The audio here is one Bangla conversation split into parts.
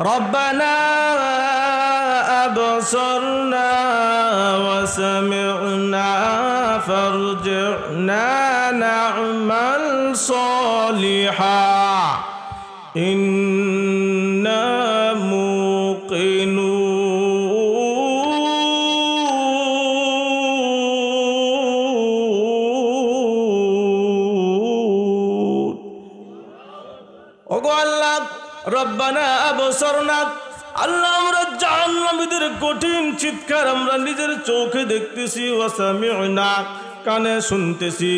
ربنا أبصرنا وسمعنا فارجعنا نعمل صالحاً কঠিন চিৎকার আমরা নিজের চোখে দেখতেছি ওয়াসামিউনা কানে শুনতেছি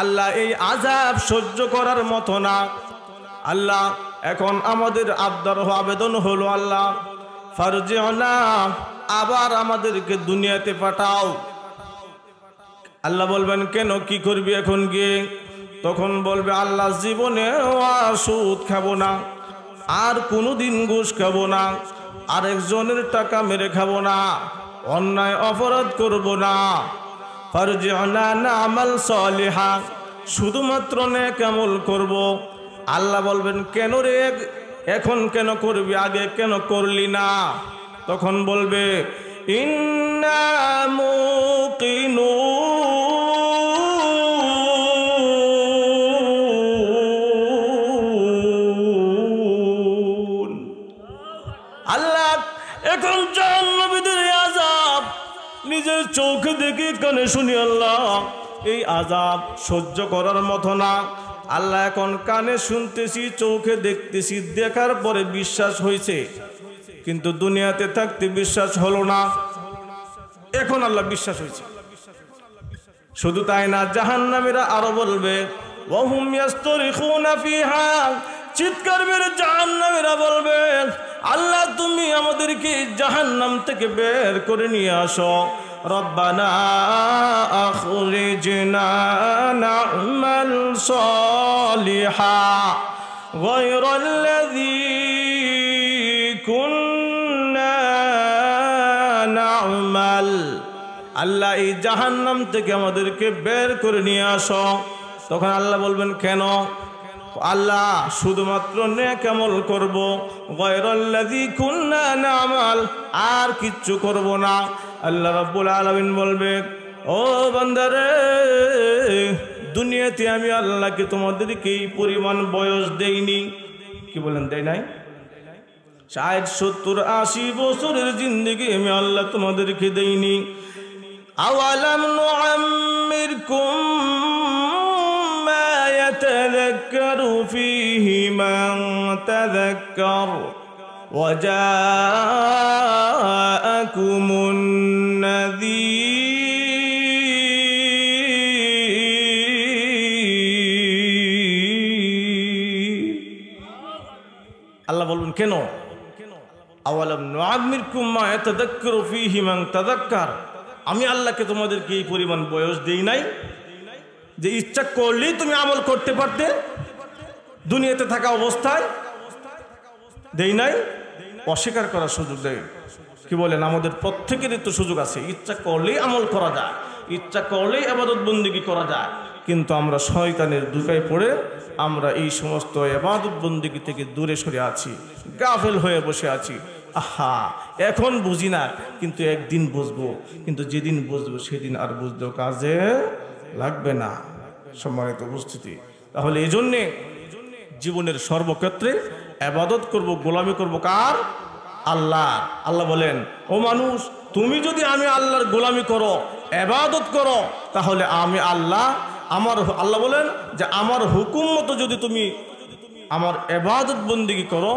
আল্লাহ এই আজাব সহ্য করার মতো না আল্লাহ এখন আমাদের আবদার আবেদন হলো আল্লাহ ফারজিনা আবার আমাদেরকে দুনিয়াতে পাঠাও আল্লাহ বলবেন কেন কি করবি এখন গিয়ে তখন বলবে আল্লাহ জীবনে সুদ খাবো না আর কোনো দিন ঘুষ খাবো না আরেকজনের টাকা মেরে খাবো না অন্যায় অপরাধ করব না আমাল সলিহা শুধুমাত্র ন্যাক করব। আল্লাহ বলবেন কেন রে এখন কেন করবি আগে কেন করলি না তখন বলবে ইন্না মুকিনুন এখন জাহ্নবীদের আজাব নিজের চোখ দেখে কানে শুনি আল্লাহ এই আজাব সহ্য করার মতো না আল্লাহ এখন কানে শুনতেছি চোখে দেখতেছি দেখার পরে বিশ্বাস হয়েছে কিন্তু দুনিয়াতে থাকতে বিশ্বাস হলো না এখন আল্লাহ বিশ্বাস হয়েছে শুধু তাই না জাহান্নামীরা আরো বলবে চিৎকার মেরে জাহান্নামীরা বলবে আল্লাহ তুমি আমাদেরকে জাহান নাম থেকে বের করে নিয়ে আসো ربنا আল্লাহ এই জাহান্নাম থেকে আমাদেরকে বের করে নিয়ে আসো তখন আল্লাহ বলবেন কেন আল্লাহ শুধুমাত্র নেকামল করব গয়রল্লাদি কুন্না নামাল আর কিচ্ছু করব না আল্লাহ রব্বুল আলমিন বলবে ও বন্দারে দুনিয়াতে আমি আল্লাহকে তোমাদেরকে এই পরিমাণ বয়স দেইনি কি বলেন দেয় নাই ষাট সত্তর আশি বছরের জিন্দগি আমি আল্লাহ তোমাদেরকে দেইনি আওয়ালাম কুম يتذكر فيه من تذكر وجاءكم النذير الله বলবেন কেন আওয়ালাম কুম্মা মা ইয়াতাযাক্কারু ফীহি মান তাযাক্কার আমি আল্লাহকে তোমাদেরকে এই পরিমাণ বয়স দেই নাই যে ইচ্ছা করলেই তুমি আমল করতে পারতে দুনিয়াতে থাকা অবস্থায় দেই নাই অস্বীকার করার সুযোগ দেয় কি বলেন আমাদের প্রত্যেকেরই তো সুযোগ আছে ইচ্ছা করলেই আমল করা যায় ইচ্ছা করলেই আবাদত বন্দিগি করা যায় কিন্তু আমরা শয়তানের দুকায় পড়ে আমরা এই সমস্ত এবাদত বন্দিগি থেকে দূরে সরে আছি গাফেল হয়ে বসে আছি আহা এখন বুঝি না কিন্তু একদিন বুঝবো কিন্তু যেদিন বুঝবো সেদিন আর বুঝতেও কাজে লাগবে না সম্মানিত উপস্থিতি তাহলে এই জন্যে জীবনের সর্বক্ষেত্রে আবাদত করব গোলামি করব কার আল্লাহ আল্লাহ বলেন ও মানুষ তুমি যদি আমি আল্লাহর গোলামি করো আবাদত করো তাহলে আমি আল্লাহ আমার আল্লাহ বলেন যে আমার হুকুম মতো যদি তুমি আমার এবাদত বন্দিগি করো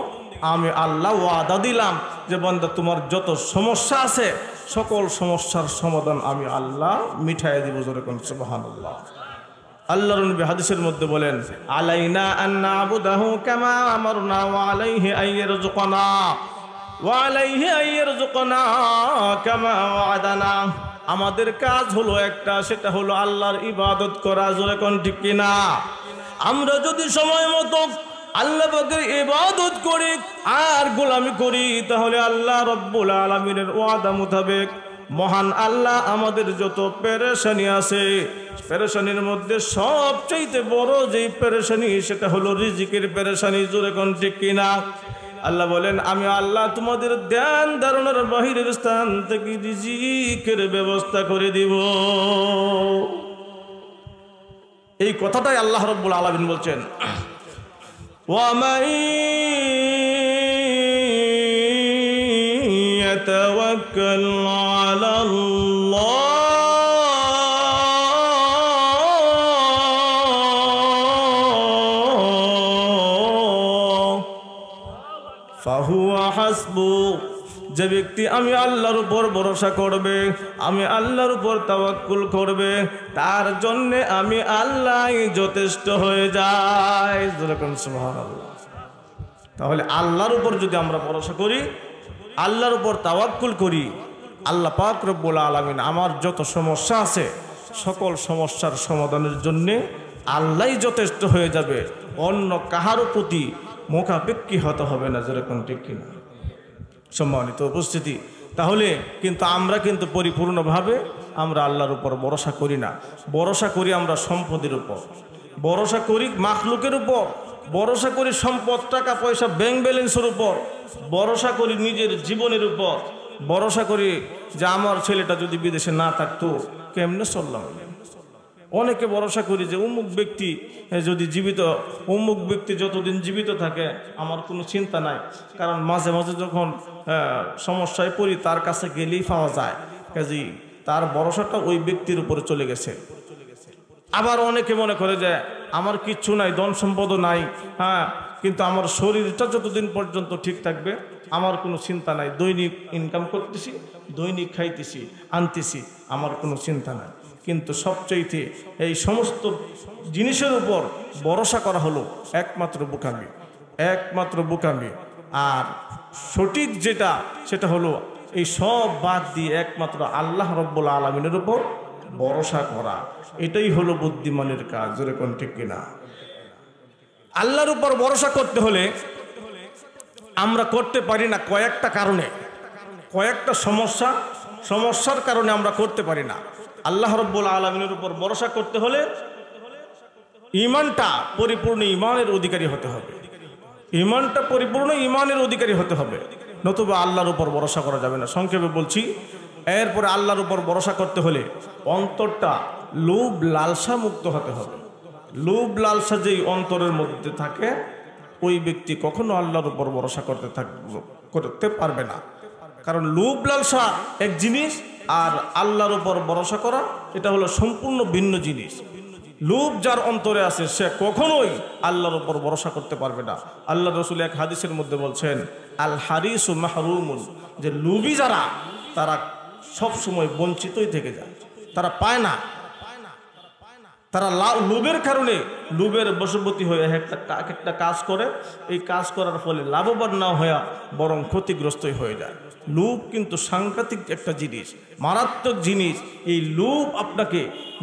আমি আল্লাহ ওয়াদা দিলাম যে বন্ধা তোমার যত সমস্যা আছে সকল সমস্যার সমাধান আমি আল্লাহ মিঠাই দিব জোরে কোন সুবাহ আল্লাহর নবী হাদিসের মধ্যে বলেন আলাইনা আন নাবুদাহু কামা আমারনা ওয়া আলাইহি আইয়ারযুকনা ওয়া আলাইহি আইয়ারযুকনা কামা ওয়াদানা আমাদের কাজ হলো একটা সেটা হলো আল্লাহর ইবাদত করা যরে কোন ঠিক কিনা আমরা যদি সময় মতো আল্লাহ পাকের ইবাদত করি আর গোলামি করি তাহলে আল্লাহ রব্বুল আলমিনের ওয়াদা মোতাবেক মহান আল্লাহ আমাদের যত পেরেশানি আছে পেরেশানির মধ্যে সবচেয়ে বড় যেই পেরেশানি সেটা হলো রিজিকের পেরেশানি জোরে কোন ঠিক কিনা আল্লাহ বলেন আমি আল্লাহ তোমাদের ধ্যান ধারণার বাহিরের স্থান থেকে রিজিকের ব্যবস্থা করে দিব এই কথাটাই আল্লাহ রব্বুল আলমিন বলছেন ওয়ামাই যে ব্যক্তি আমি আল্লাহর উপর ভরসা করবে আমি আল্লাহর উপর তাওয়াক্কুল করবে তার জন্যে আমি আল্লাহ যথেষ্ট হয়ে যায় তাহলে আল্লাহর উপর যদি আমরা ভরসা করি আল্লাহর উপর তাওয়াক্কুল করি আল্লাহ পাক রব্বুল আলমিন আমার যত সমস্যা আছে সকল সমস্যার সমাধানের জন্যে আল্লাহ যথেষ্ট হয়ে যাবে অন্য কাহারও প্রতি মোকাপেক্ষী হতে হবে না যেরকম ঠিক কিনা সম্মানিত উপস্থিতি তাহলে কিন্তু আমরা কিন্তু পরিপূর্ণভাবে আমরা আল্লাহর উপর ভরসা করি না ভরসা করি আমরা সম্পদের উপর ভরসা করি মাখলুকের উপর ভরসা করি সম্পদ টাকা পয়সা ব্যাংক ব্যালেন্সের উপর ভরসা করি নিজের জীবনের উপর ভরসা করি যে আমার ছেলেটা যদি বিদেশে না থাকতো কেমনে চললাম অনেকে ভরসা করি যে অমুক ব্যক্তি যদি জীবিত অমুক ব্যক্তি যতদিন জীবিত থাকে আমার কোনো চিন্তা নাই কারণ মাঝে মাঝে যখন সমস্যায় পড়ি তার কাছে গেলেই পাওয়া যায় কাজী তার ভরসাটা ওই ব্যক্তির উপরে চলে গেছে আবার অনেকে মনে করে যে আমার কিচ্ছু নাই ধন সম্পদ নাই হ্যাঁ কিন্তু আমার শরীরটা যতদিন পর্যন্ত ঠিক থাকবে আমার কোনো চিন্তা নাই দৈনিক ইনকাম করতেছি দৈনিক খাইতেছি আনতেছি আমার কোনো চিন্তা নাই কিন্তু সবচাইতে এই সমস্ত জিনিসের উপর ভরসা করা হলো একমাত্র বোকামি একমাত্র বোকামি আর সঠিক যেটা সেটা হলো এই সব বাদ দিয়ে একমাত্র আল্লাহ রব্বুল আলমিনের উপর ভরসা করা এটাই হলো বুদ্ধিমানের কাজ যেরকম ঠিক কিনা আল্লাহর উপর ভরসা করতে হলে আমরা করতে পারি না কয়েকটা কারণে কয়েকটা সমস্যা সমস্যার কারণে আমরা করতে পারি না আল্লাহ রব্বুল আলমিনের উপর ভরসা করতে হলে ইমানটা পরিপূর্ণ ইমানের অধিকারী হতে হবে ইমানটা পরিপূর্ণ ইমানের অধিকারী হতে হবে নতুবা আল্লাহর উপর ভরসা করা যাবে না সংক্ষেপে বলছি এরপরে আল্লাহর উপর ভরসা করতে হলে অন্তরটা লোভ লালসা মুক্ত হতে হবে লোভ লালসা যেই অন্তরের মধ্যে থাকে ওই ব্যক্তি কখনো আল্লাহর উপর ভরসা করতে থাক করতে পারবে না কারণ লোভ লালসা এক জিনিস আর আল্লাহর উপর ভরসা করা এটা হলো সম্পূর্ণ ভিন্ন জিনিস লোভ যার অন্তরে আছে সে কখনোই আল্লাহর উপর ভরসা করতে পারবে না আল্লাহ রসুল এক হাদিসের মধ্যে বলছেন আল হারিস ও মাহরুমুল যে লুবি যারা তারা সবসময় বঞ্চিতই থেকে যায় তারা পায় না তারা লোভের কারণে লোভের বশবতী হয়ে একটা একটা কাজ করে এই কাজ করার ফলে লাভবান না হয়ে বরং ক্ষতিগ্রস্তই হয়ে যায় লোভ কিন্তু সাংঘাতিক একটা জিনিস মারাত্মক জিনিস এই লোভ আপনাকে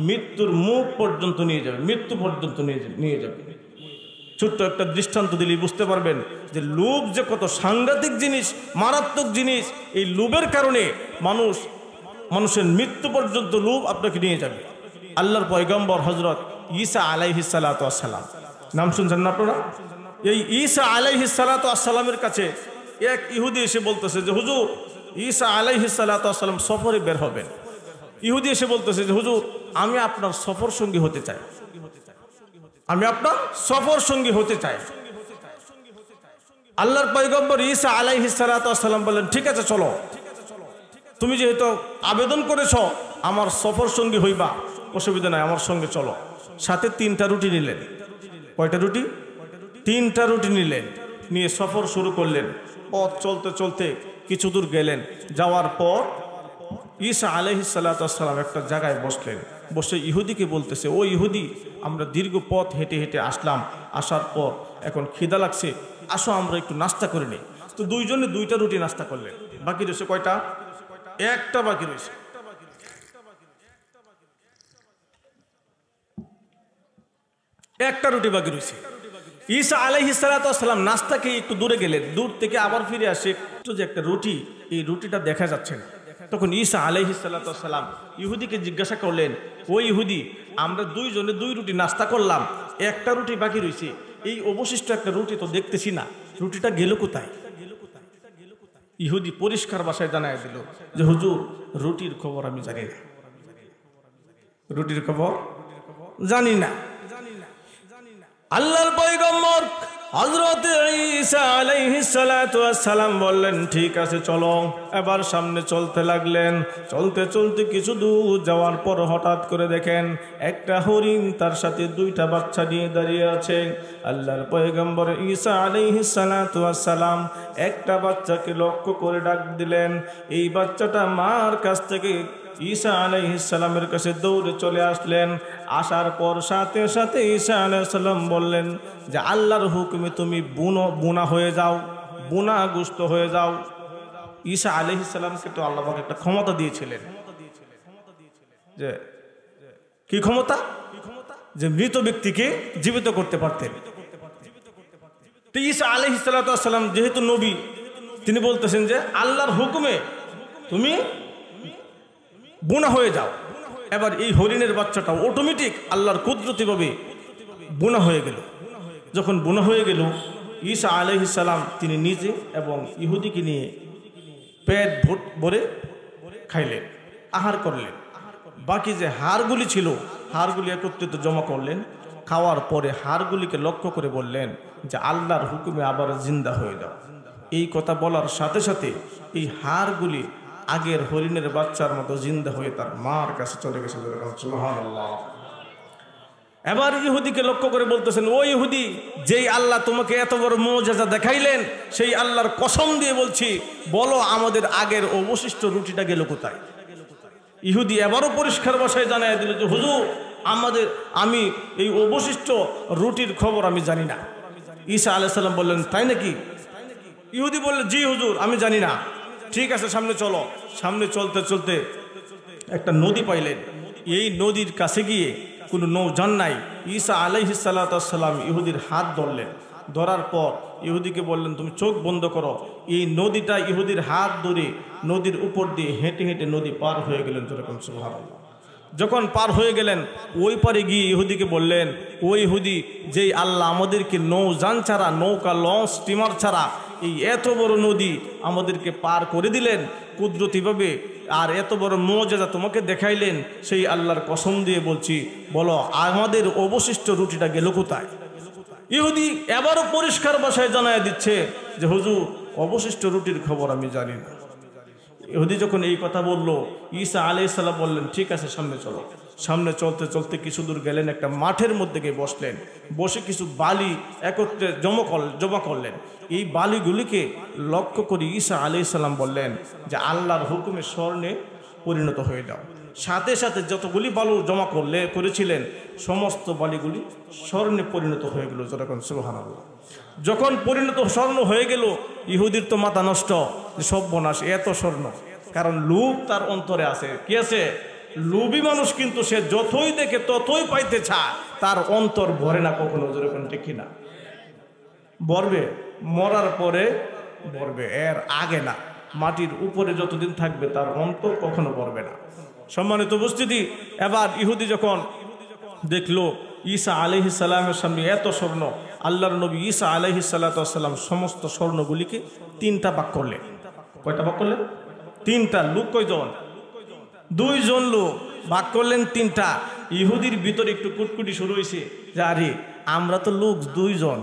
মৃত্যুর মুখ পর্যন্ত নিয়ে যাবে মৃত্যু পর্যন্ত নিয়ে যাবে ছোট্ট একটা দৃষ্টান্ত দিলেই বুঝতে পারবেন যে লোভ যে কত সাংঘাতিক জিনিস মারাত্মক জিনিস এই লোভের কারণে মানুষ মানুষের মৃত্যু পর্যন্ত লোভ আপনাকে নিয়ে যাবে আল্লাহর পয়গম্বর হজরত ঈসা আলাইহি সালাতাম নাম শুনছেন না আপনারা এই ঈসা আলাইহি সালাতামের কাছে এক ইহুদি এসে বলতেছে যে হুজুর ঈসা আলাইহি সালাতাম সফরে বের হবেন ইহুদি এসে বলতেছে যে হুজুর আমি আপনার সফর সঙ্গী হতে চাই আমি আপনার সফর সঙ্গী হতে চাই আল্লাহর পৈগম্বর ঈসা আলাইহি সালাতাম বললেন ঠিক আছে চলো তুমি যেহেতু আবেদন করেছ আমার সফর সঙ্গী হইবা অসুবিধা নাই আমার সঙ্গে চলো সাথে তিনটা রুটি নিলেন কয়টা রুটি তিনটা রুটি নিলেন নিয়ে সফর শুরু করলেন পথ চলতে চলতে কিছু দূর গেলেন যাওয়ার পর ঈসা আলহি সাল্লাতাম একটা জায়গায় বসলেন বসে ইহুদিকে বলতেছে ও ইহুদি আমরা দীর্ঘ পথ হেঁটে হেঁটে আসলাম আসার পর এখন খিদা লাগছে আসো আমরা একটু নাস্তা করে নিই তো দুইজনে দুইটা রুটি নাস্তা করলেন বাকি রয়েছে কয়টা একটা বাকি রয়েছে একটা রুটি বাকি রয়েছে ঈসা আলাইহি সালাতাম নাস্তাকে একটু দূরে গেলেন দূর থেকে আবার ফিরে আসে একটু যে একটা রুটি এই রুটিটা দেখা যাচ্ছে না তখন ঈসা আলাইহি সালাতাম ইহুদিকে জিজ্ঞাসা করলেন ও ইহুদি আমরা দুইজনে দুই রুটি নাস্তা করলাম একটা রুটি বাকি রয়েছে এই অবশিষ্ট একটা রুটি তো দেখতেছি না রুটিটা গেল কোথায় ইহুদি পরিষ্কার বাসায় জানাই দিল যে হুজুর রুটির খবর আমি জানি না রুটির খবর জানি না আল্লাহর পৈগম্বর হজরত ঈসা সালাম বললেন ঠিক আছে চলো এবার সামনে চলতে লাগলেন চলতে চলতে কিছু দূর যাওয়ার পর হঠাৎ করে দেখেন একটা হরিণ তার সাথে দুইটা বাচ্চা নিয়ে দাঁড়িয়ে আছে আল্লাহর পয়গম্বর ঈসা সালাম একটা বাচ্চাকে লক্ষ্য করে ডাক দিলেন এই বাচ্চাটা মার কাছ থেকে ঈসা ইসালামের কাছে দৌড়ে চলে আসলেন আসার পর সাথে সাথে ঈসা সাল্লাম বললেন যে আল্লাহর হুকুমে তুমি বুনো বুনা হয়ে যাও বুনা গুস্ত হয়ে যাও ঈসা ইসালামকে তো আল্লাহকে একটা ক্ষমতা দিয়েছিলেন যে কি ক্ষমতা যে মৃত ব্যক্তিকে জীবিত করতে পারতেন তো ঈসা আলহ ইসাল্লাম যেহেতু নবী তিনি বলতেছেন যে আল্লাহর হুকুমে তুমি বোনা হয়ে যাও এবার এই হরিণের বাচ্চাটা অটোমেটিক আল্লাহর কুদরতিভাবে বোনা হয়ে গেল যখন বোনা হয়ে গেল ঈসা আলহিসাল্লাম তিনি নিজে এবং ইহুদিকে নিয়ে পেট ভোট ভরে খাইলেন আহার করলেন বাকি যে হাড়গুলি ছিল হাড়গুলি একত্রিত জমা করলেন খাওয়ার পরে হাড়গুলিকে লক্ষ্য করে বললেন যে আল্লাহর হুকুমে আবার জিন্দা হয়ে যাও এই কথা বলার সাথে সাথে এই হাড়গুলি আগের হরিণের বাচ্চার মতো জিন্দা হয়ে তার মার কাছে চলে গেছে এবার ইহুদিকে লক্ষ্য করে বলতেছেন ও ইহুদি যেই আল্লাহ তোমাকে এত বড় মোজাজা দেখাইলেন সেই আল্লাহর কসম দিয়ে বলছি বলো আমাদের আগের অবশিষ্ট রুটিটা গেল কোথায় ইহুদি এবারও পরিষ্কার বসায় জানাই দিল যে হুজুর আমাদের আমি এই অবশিষ্ট রুটির খবর আমি জানি না ঈসা আলাইসাল্লাম বললেন তাই নাকি ইহুদি বললেন জি হুজুর আমি জানি না ঠিক আছে সামনে চলো সামনে চলতে চলতে একটা নদী পাইলেন এই নদীর কাছে গিয়ে কোনো নৌজান নাই ঈসা আলাইহি সাল্লাম ইহুদির হাত ধরলেন ধরার পর ইহুদিকে বললেন তুমি চোখ বন্ধ করো এই নদীটা ইহুদির হাত ধরে নদীর উপর দিয়ে হেঁটে হেঁটে নদী পার হয়ে গেলেন যেরকম সুভাব যখন পার হয়ে গেলেন ওই পারে গিয়ে ইহুদিকে বললেন ওই ইহুদি যেই আল্লাহ আমাদেরকে নৌযান ছাড়া নৌকা লঞ্চ স্টিমার ছাড়া এই এত বড় নদী আমাদেরকে পার করে দিলেন কুদরতিভাবে আর এত বড় মজাদা তোমাকে দেখাইলেন সেই আল্লাহর কসম দিয়ে বলছি বলো আমাদের অবশিষ্ট রুটিটা গেল কোথায় ইহুদি এবারও পরিষ্কার বাসায় জানায় দিচ্ছে যে হুজুর অবশিষ্ট রুটির খবর আমি জানি না ইহুদি যখন এই কথা বলল ঈসা আলাই বললেন ঠিক আছে সামনে চলো সামনে চলতে চলতে কিছু দূর গেলেন একটা মাঠের মধ্যে গিয়ে বসলেন বসে কিছু বালি একত্রে জমা কর জমা করলেন এই বালিগুলিকে লক্ষ্য করে ঈসা আলি সাল্লাম বললেন যে আল্লাহর হুকুমে স্বর্ণে পরিণত হয়ে যাও সাথে সাথে যতগুলি বালু জমা করলে করেছিলেন সমস্ত বালিগুলি স্বর্ণে পরিণত হয়ে গেল যখন সুহান যখন পরিণত স্বর্ণ হয়ে গেল ইহুদির তো মাথা নষ্ট বনাস এত স্বর্ণ কারণ লুপ তার অন্তরে আছে কি আছে লোভী মানুষ কিন্তু সে যতই দেখে ততই পাইতে চায় তার অন্তর ভরে না কখনো যেরকম ঠিক না বরবে মরার পরে বরবে এর আগে না মাটির উপরে যতদিন থাকবে তার অন্তর কখনো বরবে না সম্মানিত উপস্থিতি এবার ইহুদি যখন দেখলো ঈসা আলহি সামনে এত স্বর্ণ আল্লাহর নবী ঈসা আলহি সাল্লাম সমস্ত স্বর্ণগুলিকে তিনটা বাক করলেন কয়টা বাক করলেন তিনটা লুক কয় কয়জন দুইজন লোক ভাগ করলেন তিনটা ইহুদির ভিতরে একটু কুটকুটি শুরু হয়েছে যে আরে আমরা তো লোক দুইজন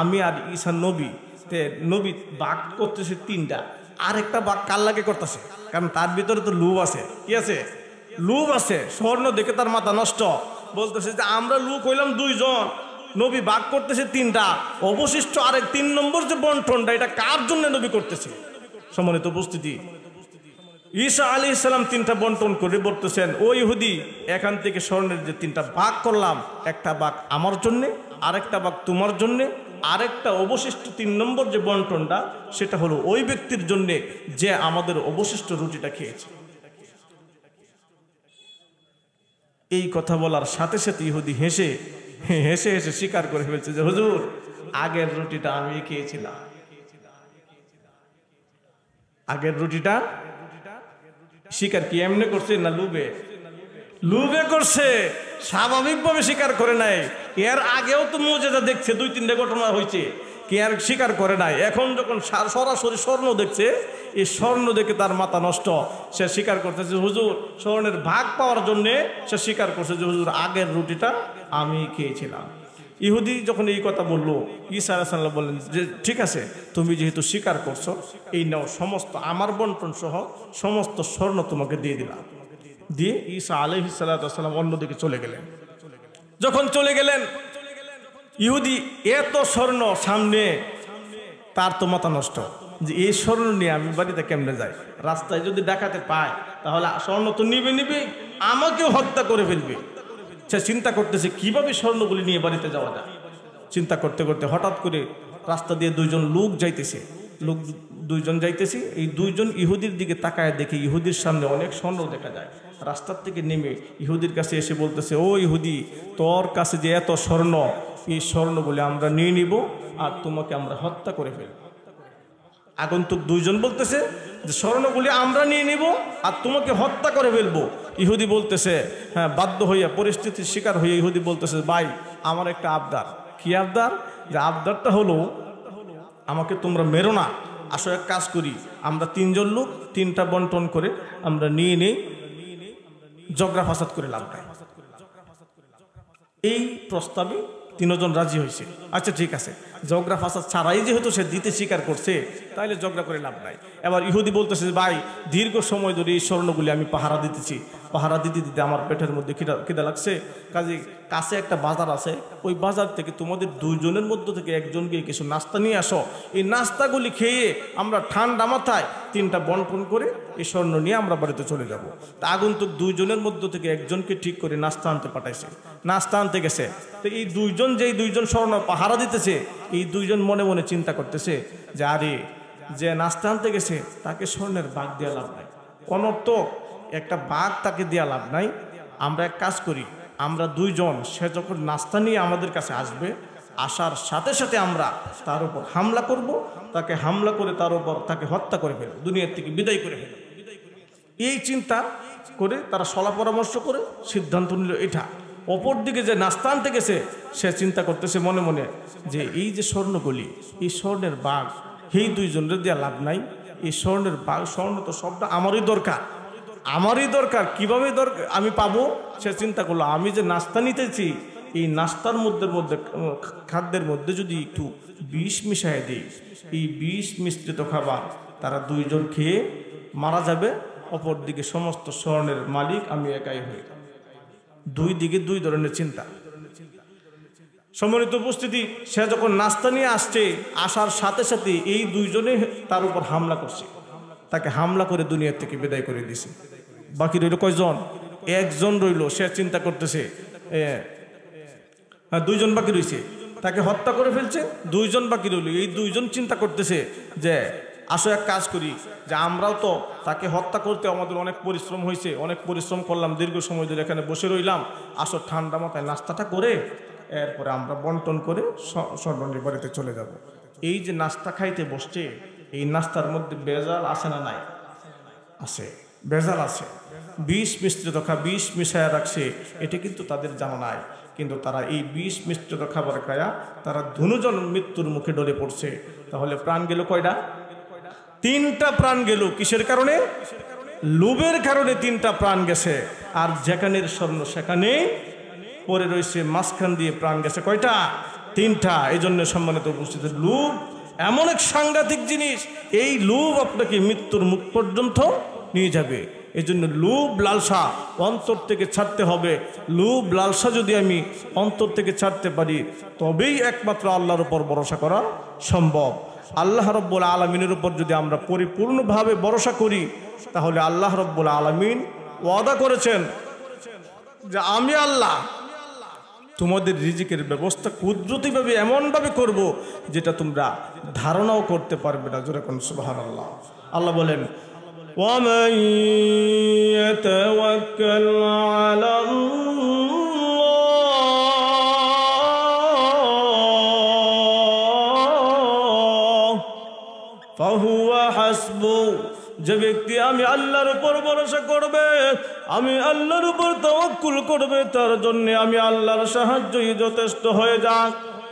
আমি আর ঈশান নবী তে নবী বাঘ করতেছে তিনটা আর একটা বাঘ কার লাগে করতেছে কারণ তার ভিতরে তো লুভ আছে কি আছে লুভ আছে স্বর্ণ দেখে তার মাথা নষ্ট বলতেছে যে আমরা লুক হইলাম দুইজন নবী বাঘ করতেছে তিনটা অবশিষ্ট আরেক তিন নম্বর যে বন্টনটা এটা কার জন্য নবী করতেছে সম্মানিত উপস্থিতি ঈসা আলী ইসলাম তিনটা বন্টন করে বলতেছেন ও ইহুদি এখান থেকে স্বর্ণের যে তিনটা বাক করলাম একটা বাঘ আমার জন্যে আরেকটা বাঘ তোমার জন্যে আরেকটা অবশিষ্ট তিন নম্বর যে বন্টনটা সেটা হলো ওই ব্যক্তির জন্যে যে আমাদের অবশিষ্ট রুটিটা খেয়েছে এই কথা বলার সাথে সাথে ইহুদি হেসে হেসে হেসে স্বীকার করে ফেলছে যে হুজুর আগের রুটিটা আমি খেয়েছিলাম আগের রুটিটা শিকার কি এমনি করছে না লুবে লুবে করছে স্বাভাবিকভাবে স্বীকার করে নাই এর আগেও তো মজেদা দেখছে দুই তিনটে ঘটনা হয়েছে কে আর স্বীকার করে নাই এখন যখন সরাসরি স্বর্ণ দেখছে এই স্বর্ণ দেখে তার মাথা নষ্ট সে স্বীকার করতেছে হুজুর স্বর্ণের ভাগ পাওয়ার জন্যে সে স্বীকার করছে যে হুজুর আগের রুটিটা আমি খেয়েছিলাম ইহুদি যখন এই কথা বললো ঈসা আলাহাল্লাম বললেন যে ঠিক আছে তুমি যেহেতু স্বীকার করছো এই নাও সমস্ত আমার বন্টন সহ সমস্ত স্বর্ণ তোমাকে দিয়ে দিলাম দিয়ে ঈসা আলহি সাল্লাম অন্যদিকে চলে গেলেন যখন চলে গেলেন ইহুদি এত স্বর্ণ সামনে তার তো মাথা নষ্ট যে এই স্বর্ণ নিয়ে আমি বাড়িতে কেমনে যাই রাস্তায় যদি দেখাতে পায় তাহলে স্বর্ণ তো নিবে নিবে আমাকেও হত্যা করে ফেলবে সে চিন্তা করতেছে কিভাবে স্বর্ণগুলি নিয়ে বাড়িতে যাওয়া যায় চিন্তা করতে করতে হঠাৎ করে রাস্তা দিয়ে দুইজন লোক যাইতেছে লোক দুইজন যাইতেছে এই দুইজন ইহুদির দিকে তাকায় দেখে ইহুদির সামনে অনেক স্বর্ণ দেখা যায় রাস্তার থেকে নেমে ইহুদির কাছে এসে বলতেছে ও ইহুদি তোর কাছে যে এত স্বর্ণ এই স্বর্ণ বলে আমরা নিয়ে নিব আর তোমাকে আমরা হত্যা করে ফেলব আগন্তুক দুইজন বলতেছে স্বর্ণগুলি আমরা নিয়ে নেব আর তোমাকে হত্যা করে ফেলবো ইহুদি বলতেছে হ্যাঁ বাধ্য হইয়া পরিস্থিতির শিকার হইয়া ইহুদি বলতেছে ভাই আমার একটা আবদার কি আবদার যে আবদারটা হলো আমাকে তোমরা মেরো না আসলে এক কাজ করি আমরা তিনজন লোক তিনটা বন্টন করে আমরা নিয়ে নিই জগরা ফাসাদ করে লাভ এই প্রস্তাবে তিনজন রাজি হয়েছে আচ্ছা ঠিক আছে জগরা ফাঁসাদ ছাড়াই যেহেতু সে দিতে স্বীকার করছে তাহলে জগরা করে লাভ নাই এবার ইহুদি বলতেছে ভাই দীর্ঘ সময় ধরে এই স্বর্ণগুলি আমি পাহারা দিতেছি পাহারা দিতে দিতে আমার পেটের মধ্যে খিদা খিদা লাগছে কাজে কাছে একটা বাজার আছে ওই বাজার থেকে তোমাদের দুইজনের মধ্য থেকে একজন গিয়ে কিছু নাস্তা নিয়ে আসো এই নাস্তাগুলি খেয়ে আমরা ঠান্ডা মাথায় তিনটা বনপন করে এই স্বর্ণ নিয়ে আমরা বাড়িতে চলে যাব তা তো দুইজনের মধ্য থেকে একজনকে ঠিক করে নাস্তা আনতে পাঠাইছে নাস্তা আনতে গেছে তো এই দুইজন যেই দুইজন স্বর্ণ পাহারা দিতেছে এই দুইজন মনে মনে চিন্তা করতেছে যে আরে যে নাস্তা আনতে গেছে তাকে স্বর্ণের বাঘ দেওয়া লাভ নাই অনর্থ একটা বাঘ তাকে দেওয়া লাভ নাই আমরা এক কাজ করি আমরা দুইজন সে যখন নাস্তা নিয়ে আমাদের কাছে আসবে আসার সাথে সাথে আমরা তার উপর হামলা করব তাকে হামলা করে তার উপর তাকে হত্যা করে ফেলব দুনিয়ার থেকে বিদায় করে ফেলব এই চিন্তা করে তারা সলা পরামর্শ করে সিদ্ধান্ত নিল এটা ওপর দিকে যে নাস্তান থেকে সে চিন্তা করতেছে মনে মনে যে এই যে স্বর্ণগলি এই স্বর্ণের বাঘ এই দুইজনের দেওয়া লাভ নাই এই স্বর্ণের বাঘ স্বর্ণ তো সবটা আমারই দরকার আমারই দরকার কিভাবে দরকার আমি পাবো সে চিন্তা করলো আমি যে নাস্তা নিতেছি এই নাস্তার মধ্যে মধ্যে খাদ্যের মধ্যে যদি একটু বিষ মিশাই দিই এই বিষ মিশ্রিত খাবার তারা দুইজন খেয়ে মারা যাবে অপরদিকে সমস্ত স্বর্ণের মালিক আমি একাই হয়ে দুই দিকে দুই ধরনের চিন্তা সম্মানিত উপস্থিতি সে যখন নাস্তা নিয়ে আসছে আসার সাথে সাথে এই দুইজনে তার উপর হামলা করছে তাকে হামলা করে দুনিয়ার থেকে বিদায় করে দিছে বাকি রইল কয়জন একজন রইল সে চিন্তা করতেছে হ্যাঁ দুইজন বাকি রইছে তাকে হত্যা করে ফেলছে দুইজন বাকি রইল এই দুইজন চিন্তা করতেছে যে আসো এক কাজ করি যে আমরাও তো তাকে হত্যা করতে আমাদের অনেক পরিশ্রম হয়েছে অনেক পরিশ্রম করলাম দীর্ঘ সময় ধরে এখানে বসে রইলাম আসো ঠান্ডা মাথায় নাস্তাটা করে এরপরে আমরা বন্টন করে সর্বনির বাড়িতে চলে যাব। এই যে নাস্তা খাইতে বসছে এই নাস্তার মধ্যে বেজাল আসে না নাই আসে বেজাল আছে বিষ মিশ্রিত খা বিষ মিশায়া রাখছে এটা কিন্তু তাদের জানা নাই কিন্তু তারা এই বিষ মিশ্রিত খাবার খায়া তারা ধনুজন মৃত্যুর মুখে ডরে পড়ছে তাহলে প্রাণ গেল কয়টা তিনটা প্রাণ গেল কিসের কারণে লোভের কারণে তিনটা প্রাণ গেছে আর যেখানের স্বর্ণ সেখানে পরে রয়েছে মাঝখান দিয়ে প্রাণ গেছে কয়টা তিনটা এই জন্য সম্মানিত উপস্থিত লোভ এমন এক সাংঘাতিক জিনিস এই লোভ আপনাকে মৃত্যুর মুখ পর্যন্ত নিয়ে যাবে এই জন্য লোভ লালসা অন্তর থেকে ছাড়তে হবে লোভ লালসা যদি আমি অন্তর থেকে ছাড়তে পারি তবেই একমাত্র আল্লাহর উপর ভরসা করা সম্ভব আল্লাহ রব্বুল আলমিনের উপর যদি আমরা পরিপূর্ণভাবে ভরসা করি তাহলে আল্লাহ রব্বুল আলমিন ওয়াদা করেছেন যে আমি আল্লাহ তোমাদের রিজিকের ব্যবস্থা কুদরতিভাবে এমনভাবে করব যেটা তোমরা ধারণাও করতে পারবে না যেরকম সুবাহ আল্লাহ আল্লাহ বলেন ومن يتوكل على الله যে ব্যক্তি আমি আল্লাহর উপর ভরসা করবে আমি আল্লাহর উপর তওয়াক্কুল করবে তার জন্য আমি আল্লাহর সাহায্যই যথেষ্ট হয়ে যাক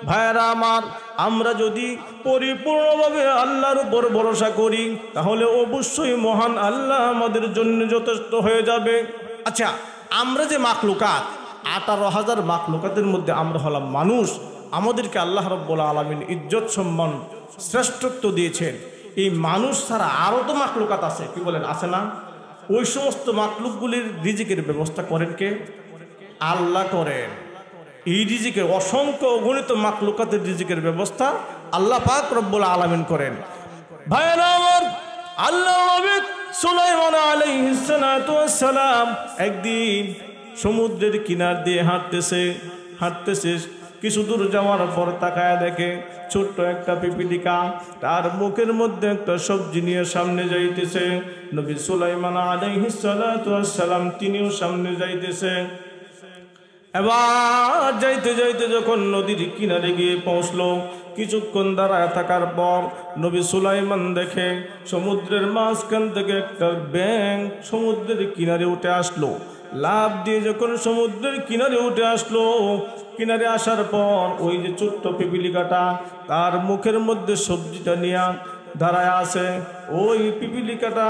ভাইরা আমার আমরা যদি পরিপূর্ণভাবে আল্লাহর উপর ভরসা করি তাহলে অবশ্যই মহান আল্লাহ আমাদের জন্য যথেষ্ট হয়ে যাবে আচ্ছা আমরা যে মাকলুকাত আঠারো হাজার মাকলুকাতের মধ্যে আমরা হলাম মানুষ আমাদেরকে আল্লাহ রব্বুল আলমিন ইজ্জত সম্মান শ্রেষ্ঠত্ব দিয়েছেন এই মানুষ ছাড়া আরও তো মাকলুকাত আছে কি বলেন আছে না ওই সমস্ত মাকলুকগুলির রিজিকের ব্যবস্থা করেন কে আল্লাহ করেন এই রিজিকের অসংখ্য অগণিত মাকলুকাতের রিজিকের ব্যবস্থা আল্লাহ পাক রব্বুল আলমিন করেন আমার আল্লাহ একদিন সমুদ্রের কিনার দিয়ে হাঁটতেছে হাঁটতেছে কিছু দূর যাওয়ার পর তাকায় দেখে ছোট্ট একটা পিপিলিকা তার মুখের মধ্যে একটা সবজি নিয়ে সামনে যাইতেছে নবী সুলাইমান আলাইহিসালাম তিনিও সামনে যাইতেছে এবার যাইতে যাইতে যখন নদীর কিনারে গিয়ে পৌঁছলো কিছুক্ষণ দাঁড়ায় থাকার পর নবী সুলাইমান দেখে সমুদ্রের মাঝখান থেকে একটা ব্যাংক সমুদ্রের কিনারে উঠে আসলো লাভ দিয়ে যখন সমুদ্রের কিনারে উঠে আসলো কিনারে আসার পর ওই যে ছোট্ট পিপিলিকাটা তার মুখের মধ্যে সবজিটা নিয়ে দাঁড়ায় আছে ওই পিপিলিকাটা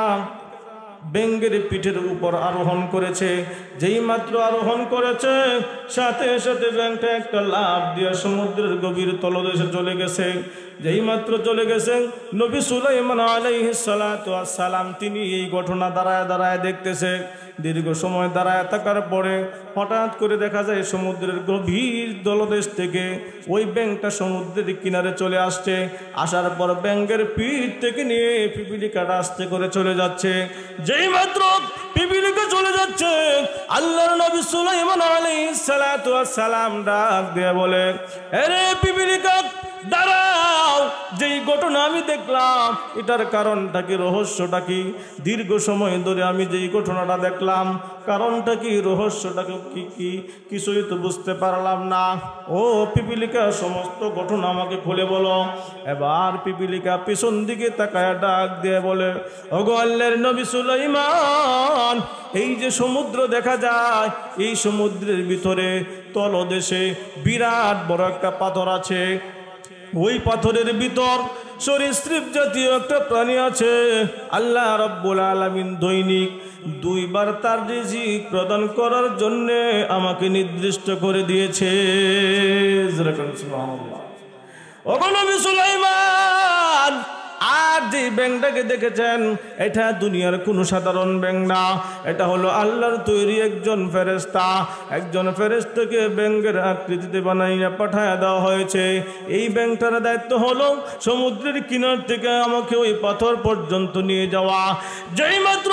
বেঙ্গের পিঠের উপর আরোহণ করেছে যেই মাত্র আরোহণ করেছে সাথে সাথে ব্যাংকটা একটা লাভ দিয়ে সমুদ্রের গভীর তলদেশে চলে গেছে যেই মাত্র চলে গেছেন নবী সুলাইমান সালাম তিনি এই ঘটনা দাঁড়ায় দাঁড়ায় দেখতেছে দীর্ঘ সময় দাঁড়ায় থাকার পরে হঠাৎ করে দেখা যায় সমুদ্রের গভীর দলদেশ থেকে ওই ব্যাংকটা সমুদ্রের কিনারে চলে আসছে আসার পর ব্যাংকের পিঠ থেকে নিয়ে পিপিলিকাটা আসতে করে চলে যাচ্ছে যেই মাত্র পিপিলিকা চলে যাচ্ছে আল্লাহর নবী সুলাইমান আলাইহিস সালাম ডাক দিয়ে বলে এরে পিপিলিকা দাঁড়া যেই ঘটনা আমি দেখলাম এটার কারণটা কি রহস্যটা কি দীর্ঘ সময় ধরে আমি যেই ঘটনাটা দেখলাম কারণটা কি রহস্যটা কি কি কিছুই তো বুঝতে পারলাম না ও পিপিলিকা সমস্ত ঘটনা আমাকে খুলে বলো এবার পিপিলিকা পিছন দিকে তাকায় ডাক দিয়ে বলে ওগো আল্লাহর নবী সুলাইমান এই যে সমুদ্র দেখা যায় এই সমুদ্রের ভিতরে তলদেশে বিরাট বড় একটা পাথর আছে ওই পাথরের ভিতর সরীসৃপ জাতীয় একটা প্রাণী আছে আল্লাহ রব্বুল আলমিন দৈনিক দুইবার তার রিজি প্রদান করার জন্যে আমাকে নির্দিষ্ট করে দিয়েছে অগণবী সুলাইমান আর যে ব্যাংটাকে দেখেছেন এটা দুনিয়ার কোনো সাধারণ ব্যাং না এটা হলো আল্লাহর তৈরি একজন ফেরেস্তা একজন ফেরেস্তাকে ব্যাংকের আকৃতিতে বানাইয়া পাঠায় দেওয়া হয়েছে এই ব্যাংকটার দায়িত্ব হলো সমুদ্রের কিনার থেকে আমাকে ওই পাথর পর্যন্ত নিয়ে যাওয়া যেই মাত্র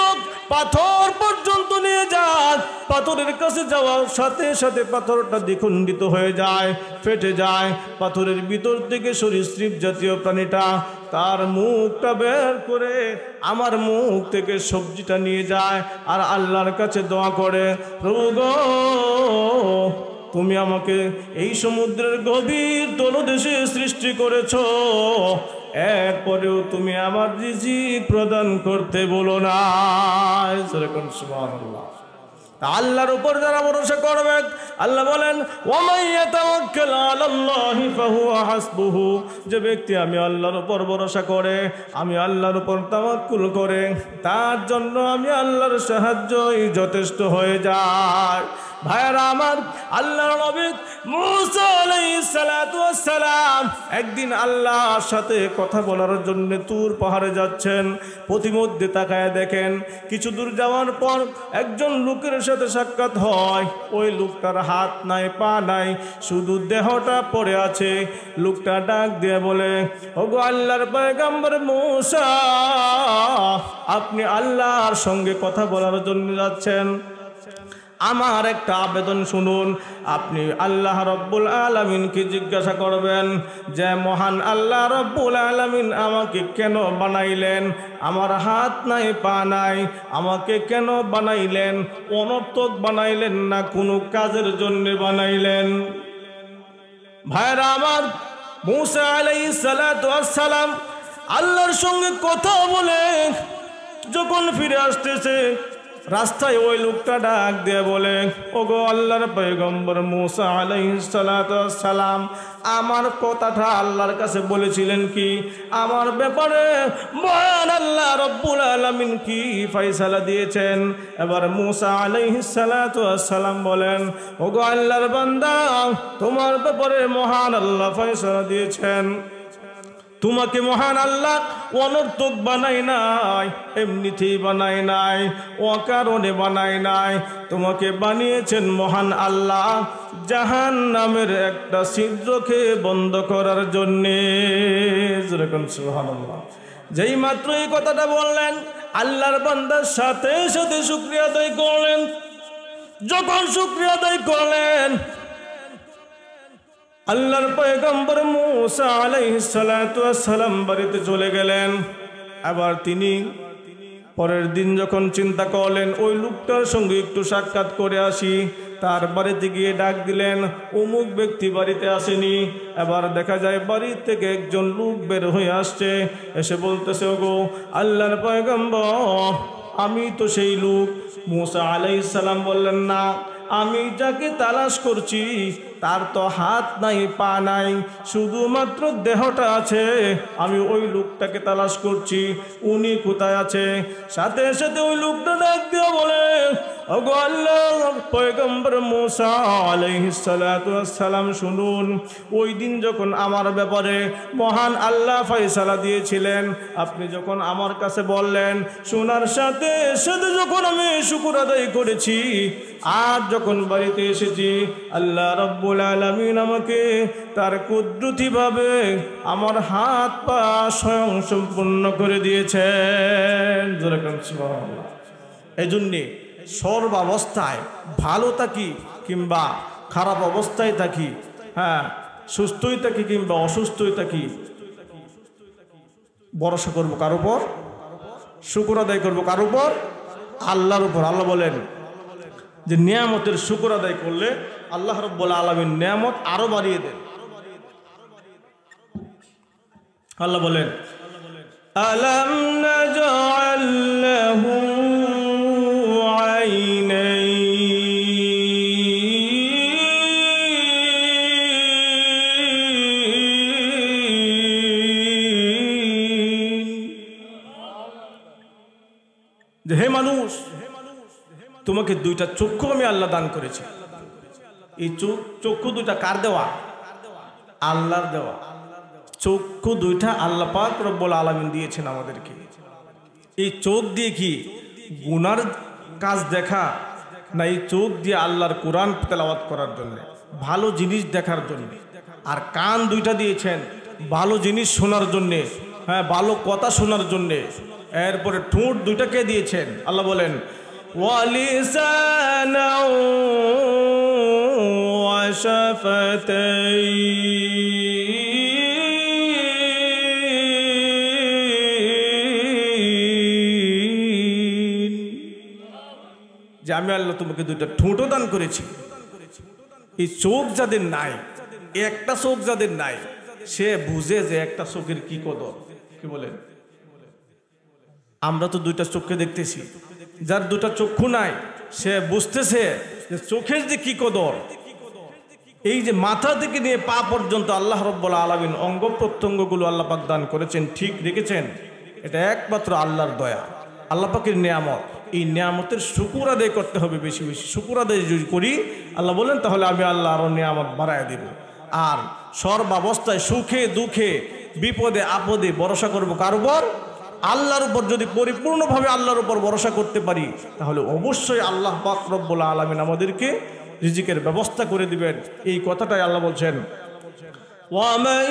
পাথর পর্যন্ত নিয়ে যান পাথরের কাছে যাওয়ার সাথে সাথে পাথরটা দ্বিখণ্ডিত হয়ে যায় ফেটে যায় পাথরের ভিতর থেকে সরীসৃপ জাতীয় প্রাণীটা তার মুখটা বের করে আমার মুখ থেকে সবজিটা নিয়ে যায় আর আল্লাহর কাছে দোয়া করে রোগ তুমি আমাকে এই সমুদ্রের গভীর তলদেশে সৃষ্টি করেছ এরপরেও তুমি আমার রিজি প্রদান করতে বলো না আল্লাহর উপর যারা ভরসা করবে আল্লাহ বলেন যে ব্যক্তি আমি আল্লাহর উপর ভরসা করে আমি আল্লাহর উপর তাওয়াক্কুল করে তার জন্য আমি আল্লাহর সাহায্যই যথেষ্ট হয়ে যায় ভাইরা আমার আল্লাহ নবী মুসা সালাম একদিন আল্লাহর সাথে কথা বলার জন্য তুর পাহাড়ে যাচ্ছেন প্রতিমধ্যে তাকায় দেখেন কিছু দূর যাওয়ার পর একজন লোকের সাথে সাক্ষাৎ হয় ওই লোকটার হাত নাই পা নাই শুধু দেহটা পড়ে আছে লোকটা ডাক দিয়ে বলে ওগো আল্লাহর পয়গাম্বর মৌসা আপনি আল্লাহর সঙ্গে কথা বলার জন্য যাচ্ছেন আমার একটা আবেদন শুনুন আপনি আল্লাহ রব্বুল আলমিনকে জিজ্ঞাসা করবেন যে মহান আল্লাহ রব্বুল আলমিন আমাকে কেন বানাইলেন আমার হাত নাই পা নাই আমাকে কেন বানাইলেন অনর্থক বানাইলেন না কোনো কাজের জন্য বানাইলেন ভাইরা আমার মুসা আলাই সালাম আল্লাহর সঙ্গে কথা বলে যখন ফিরে আসতেছে রাস্তায় ওই লোকটা ডাক দিয়ে বলে ওগো আল্লাহর পৈগম্বর মুসা সালাম আমার কথাটা আল্লাহর কাছে বলেছিলেন কি আমার ব্যাপারে মহান আল্লাহ রব্বুল আলমিন কি ফাইসালা দিয়েছেন এবার মুসা সালাম বলেন ওগো আল্লাহর বান্দা তোমার ব্যাপারে মহান আল্লাহ ফয়সালা দিয়েছেন তোমাকে মহান আল্লাহ অনর্থক বানাই নাই এমনিতেই বানাই নাই অকারণে বানাই নাই তোমাকে বানিয়েছেন মহান আল্লাহ জাহান নামের একটা সিদ্ধকে বন্ধ করার জন্যে যেরকম সুহান যেই মাত্র এই কথাটা বললেন আল্লাহর বান্দার সাথে সাথে শুক্রিয়া আদায় করলেন যখন শুক্রিয়া আদায় করলেন আল্লাহর পয়গম্বর মুসা সালাম বাড়িতে চলে গেলেন আবার তিনি পরের দিন যখন চিন্তা করলেন ওই লোকটার সঙ্গে একটু সাক্ষাৎ করে আসি তার বাড়িতে গিয়ে ডাক দিলেন অমুক ব্যক্তি বাড়িতে আসেনি এবার দেখা যায় বাড়ির থেকে একজন লোক বের হয়ে আসছে এসে বলতেছে গো আল্লাহর পয়গম্বর আমি তো সেই লোক মুসা আলাই সালাম বললেন না আমি যাকে তালাশ করছি তার তো হাত নাই পা নাই শুধুমাত্র দেহটা আছে আমি ওই লোকটাকে তালাশ করছি উনি কোথায় আছে সাথে সাথে ওই লোকটা ডাক বলে ওগো আল্লাহর পয়গম্বর মুসা আলাইহিস সালাতু সালাম শুনুন ওই দিন যখন আমার ব্যাপারে মহান আল্লাহ ফয়সালা দিয়েছিলেন আপনি যখন আমার কাছে বললেন শোনার সাথে সাথে যখন আমি শুকুর আদায় করেছি আর যখন বাড়িতে এসেছি আল্লাহ রব্বুল আলমিন আমাকে তার কুদ্রুতিভাবে আমার হাত পা স্বয়ং সম্পূর্ণ করে দিয়েছেন এই জন্যে সর্বাবস্থায় ভালো থাকি কিংবা খারাপ অবস্থায় থাকি হ্যাঁ সুস্থই থাকি কিংবা অসুস্থই থাকি ভরসা করবো কার উপর শুকুর আদায় করবো কার উপর আল্লাহর উপর আল্লাহ বলেন যে নিয়ামতের শুকুর আদায় করলে আল্লাহ রব্বুল্লা আলমীর নিয়ামত আরও বাড়িয়ে দেন আল্লাহ বলেন আলম তোমাকে দুইটা চক্ষু আমি আল্লাহ দান করেছি এই চক্ষু দুইটা কার দেওয়া আল্লাহর দেওয়া চক্ষু দুইটা আল্লাহ পাক রব্বুল আলমিন দিয়েছেন আমাদেরকে এই চোখ দিয়ে কি গুনার কাজ দেখা না এই চোখ দিয়ে আল্লাহর কোরআন তেলাওয়াত করার জন্য ভালো জিনিস দেখার জন্য আর কান দুইটা দিয়েছেন ভালো জিনিস শোনার জন্যে হ্যাঁ ভালো কথা শোনার জন্যে এরপরে ঠোঁট দুইটাকে দিয়েছেন আল্লাহ বলেন ولسانا وشفتين যে আমি আল্লাহ তোমাকে দুইটা ঠোঁটও দান করেছি এই চোখ যাদের নাই একটা চোখ যাদের নাই সে বুঝে যে একটা চোখের কি কদর কি বলেন আমরা তো দুইটা চোখকে দেখতেছি যার দুটা চক্ষু নাই সে বুঝতেছে যে চোখের যে কি কদর এই যে মাথা থেকে নিয়ে পা পর্যন্ত আল্লাহ রব্বুল আলমিন অঙ্গ প্রত্যঙ্গগুলো গুলো আল্লাপাক দান করেছেন ঠিক রেখেছেন এটা একমাত্র আল্লাহর দয়া আল্লাপাকের নিয়ামত এই নিয়ামতের শুকুর আদায় করতে হবে বেশি বেশি শুকুর আদায় যদি করি আল্লাহ বলেন তাহলে আমি আল্লাহ আরও নিয়ামত বাড়ায় দেব আর সর্বাবস্থায় সুখে দুঃখে বিপদে আপদে ভরসা করবো কারোবার আল্লাহর উপর যদি পরিপূর্ণভাবে আল্লাহর উপর ভরসা করতে পারি তাহলে অবশ্যই আল্লাহ পাকরব্বুল আলমিন আমাদেরকে রিজিকের ব্যবস্থা করে দিবেন এই কথাটাই আল্লাহ বলছেন ومن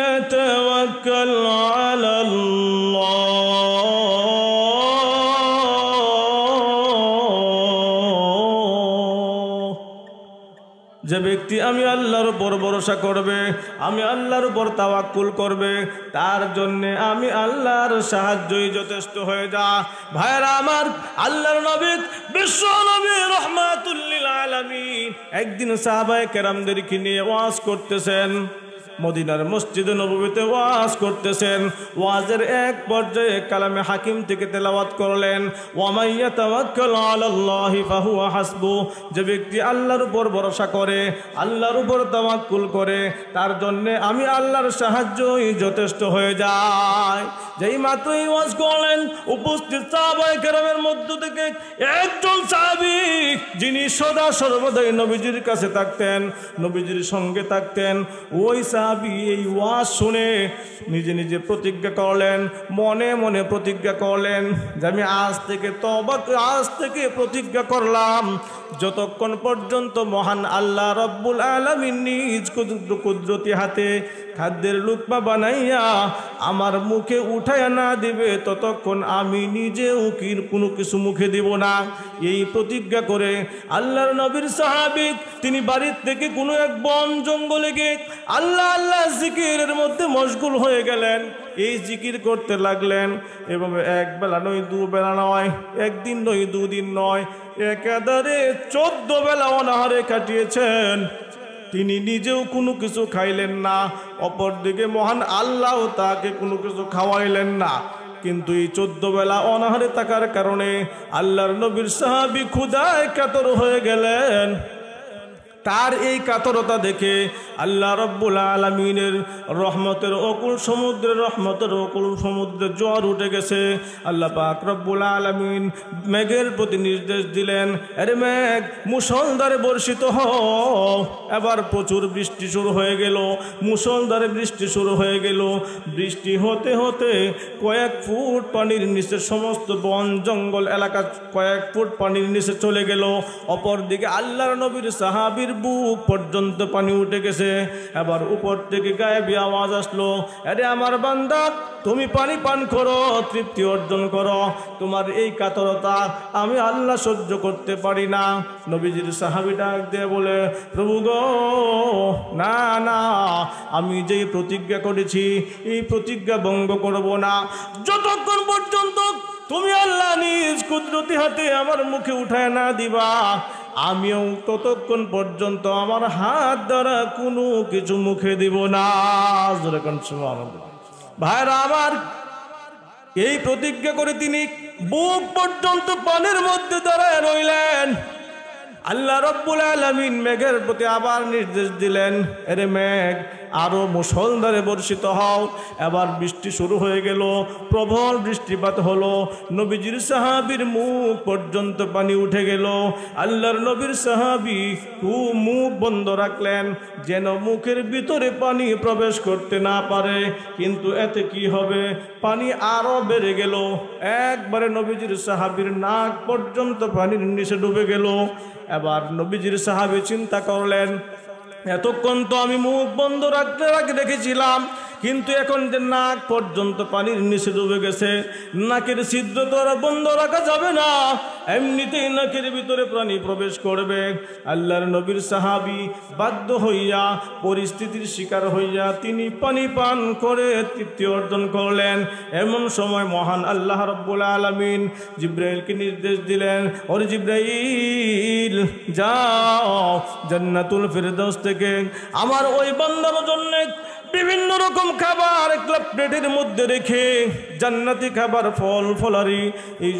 يتوكل على আমি আল্লাহর উপর ভরসা করবে আমি আল্লাহর উপর তাওয়াক্কুল করবে তার জন্যে আমি আল্লাহর সাহায্যই যথেষ্ট হয়ে যা ভাইরা আমার আল্লাহর নবী বিশ্ব নবী রহমাতুল্লিল আলামিন একদিন সাহাবায়ে কেরামদেরকে নিয়ে ওয়াজ করতেছেন মদিনার মসজিদে নবীতে ওয়াজ করতেছেন ওয়াজের এক পর্যায়ে কালামে হাকিম থেকে তেলাওয়াত করলেন ওয়ামাইয়া তাওয়াক্কাল আলাল্লাহি ফাহুয়া হাসবু যে ব্যক্তি আল্লাহর উপর ভরসা করে আল্লাহর উপর তাওয়াক্কুল করে তার জন্য আমি আল্লাহর সাহায্যই যথেষ্ট হয়ে যায় যেই মাত্রই ওয়াজ করলেন উপস্থিত সাহাবায়ে কেরামের মধ্য থেকে একজন সাহাবী যিনি সদা সর্বদাই নবীজির কাছে থাকতেন নবীজির সঙ্গে থাকতেন ওই সাহাবী সাহাবি এই ওয়াজ শুনে নিজে নিজে প্রতিজ্ঞা করলেন মনে মনে প্রতিজ্ঞা করলেন যে আমি আজ থেকে তবাক আজ থেকে প্রতিজ্ঞা করলাম যতক্ষণ পর্যন্ত মহান আল্লাহ রব্বুল আলমিন নিজ কুদরতি হাতে খাদ্যের লুকমা বানাইয়া আমার মুখে উঠাইয়া না দিবে ততক্ষণ আমি নিজে উকির কোনো কিছু মুখে দিব না এই প্রতিজ্ঞা করে আল্লাহর নবীর সাহাবিক তিনি বাড়ির থেকে কোনো এক বন জঙ্গলে গিয়ে আল্লাহ আল্লাহ জিকিরের মধ্যে মশগুল হয়ে গেলেন এই জিকির করতে লাগলেন এবং একবেলা নয় দুবেলা নয় একদিন নয় দুদিন নয় একাধারে চোদ্দ বেলা অনাহারে কাটিয়েছেন তিনি নিজেও কোনো কিছু খাইলেন না অপরদিকে মহান আল্লাহ তাকে কোনো কিছু খাওয়াইলেন না কিন্তু এই চোদ্দ বেলা অনাহারে থাকার কারণে আল্লাহর নবীর সাহাবি ক্ষুদায় কাতর হয়ে গেলেন তার এই কাতরতা দেখে আল্লাহ রব্বুল আলমিনের রহমতের অকুল সমুদ্রের রহমতের অকুল সমুদ্রের জ্বর উঠে গেছে আল্লাহ পাক রব্বুল আলমিন মেঘের প্রতি নির্দেশ দিলেন আরে মেঘ মুসলদারে বর্ষিত হ এবার প্রচুর বৃষ্টি শুরু হয়ে গেল মুসলদারে বৃষ্টি শুরু হয়ে গেল বৃষ্টি হতে হতে কয়েক ফুট পানির নিচে সমস্ত বন জঙ্গল এলাকা কয়েক ফুট পানির নিচে চলে গেল অপরদিকে আল্লাহ নবীর সাহাবির বুক পর্যন্ত পানি উঠে গেছে এবার উপর থেকে গায়েবি আওয়াজ আসলো আরে আমার বান্দা তুমি পানি পান করো তৃপ্তি অর্জন করো তোমার এই কাতরতা আমি আল্লাহ সহ্য করতে পারি না নবীজির সাহাবি ডাক দিয়ে বলে প্রভু গো না না আমি যেই প্রতিজ্ঞা করেছি এই প্রতিজ্ঞা ভঙ্গ করব না যতক্ষণ পর্যন্ত তুমি আল্লাহ নিজ কুদরতি হাতে আমার মুখে উঠায় না দিবা আমিও ততক্ষণ পর্যন্ত আমার হাত দ্বারা কোনো কিছু মুখে দিব না ভাইরা আমার এই প্রতিজ্ঞা করে তিনি বুক পর্যন্ত পানের মধ্যে দাঁড়ায় রইলেন আল্লাহ রব্বুল আলমিন মেঘের প্রতি আবার নির্দেশ দিলেন এরে মেঘ আরও মুসলধারে বর্ষিত হও এবার বৃষ্টি শুরু হয়ে গেল প্রবল বৃষ্টিপাত হলো নবীজির সাহাবির মুখ পর্যন্ত পানি উঠে গেল আল্লাহর নবীর সাহাবি কু মুখ বন্ধ রাখলেন যেন মুখের ভিতরে পানি প্রবেশ করতে না পারে কিন্তু এতে কি হবে পানি আরও বেড়ে গেল একবারে নবীজির সাহাবির নাক পর্যন্ত পানির নিচে ডুবে গেল এবার নবীজির সাহাবি চিন্তা করলেন এতক্ষণ তো আমি মুখ বন্ধ রাখতে রাখতে দেখেছিলাম কিন্তু এখন যে নাক পর্যন্ত পানির নিচে ডুবে গেছে নাকের ছিদ্র দ্বারা আর বন্ধ রাখা যাবে না এমনিতেই নাকের ভিতরে প্রাণী প্রবেশ করবে আল্লাহর নবীর সাহাবি বাধ্য হইয়া পরিস্থিতির শিকার হইয়া তিনি পানি পান করে তৃপ্তি অর্জন করলেন এমন সময় মহান আল্লাহ রব্বুল আলমিন জিব্রাইলকে নির্দেশ দিলেন ওর জিব্রাইল যাও জান্নাতুল ফেরদৌস থেকে আমার ওই বান্দার জন্য বিভিন্ন রকম খাবার একটা প্লেটের মধ্যে রেখে জান্নাতি খাবার ফল ফলারি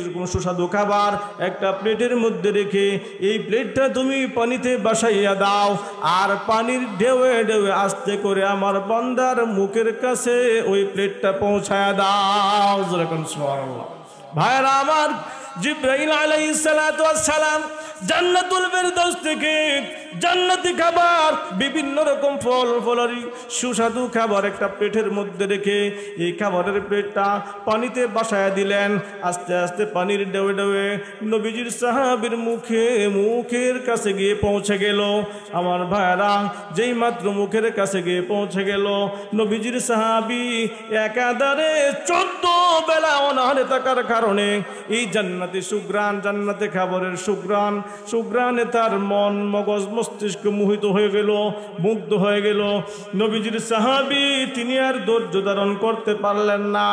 রকম সুস্বাদু খাবার একটা প্লেটের মধ্যে রেখে এই প্লেটটা তুমি পানিতে বাসাইয়া দাও আর পানির ঢেউয়ে ঢেউয়ে আস্তে করে আমার বন্দার মুখের কাছে ওই প্লেটটা পৌঁছায় দাও যেরকম ভাইরা আমার জিব্রাহিম আলাই সালাম জান্নাতুল দোষ থেকে জান্নাতি খাবার বিভিন্ন রকম ফল ফলারি সুস্বাদু খাবার একটা পেটের মধ্যে রেখে এই খাবারের পেটটা পানিতে বাসায় দিলেন আস্তে আস্তে পানির ডেউ ডেউয়ে নবীজির সাহাবির মুখে মুখের কাছে গিয়ে পৌঁছে গেল আমার ভাইরা যেই মাত্র মুখের কাছে গিয়ে পৌঁছে গেল নবীজির সাহাবি একাধারে চোদ্দ বেলা অনাহারে থাকার কারণে এই জান্নাতি সুগ্রাণ জান্নাতে খাবারের সুগ্রাণ সুগ্রাণে তার মন মগজ মস্তিষ্ক মোহিত হয়ে গেল মুগ্ধ হয়ে গেল নবীজির সাহাবি তিনি আর ধৈর্য ধারণ করতে পারলেন না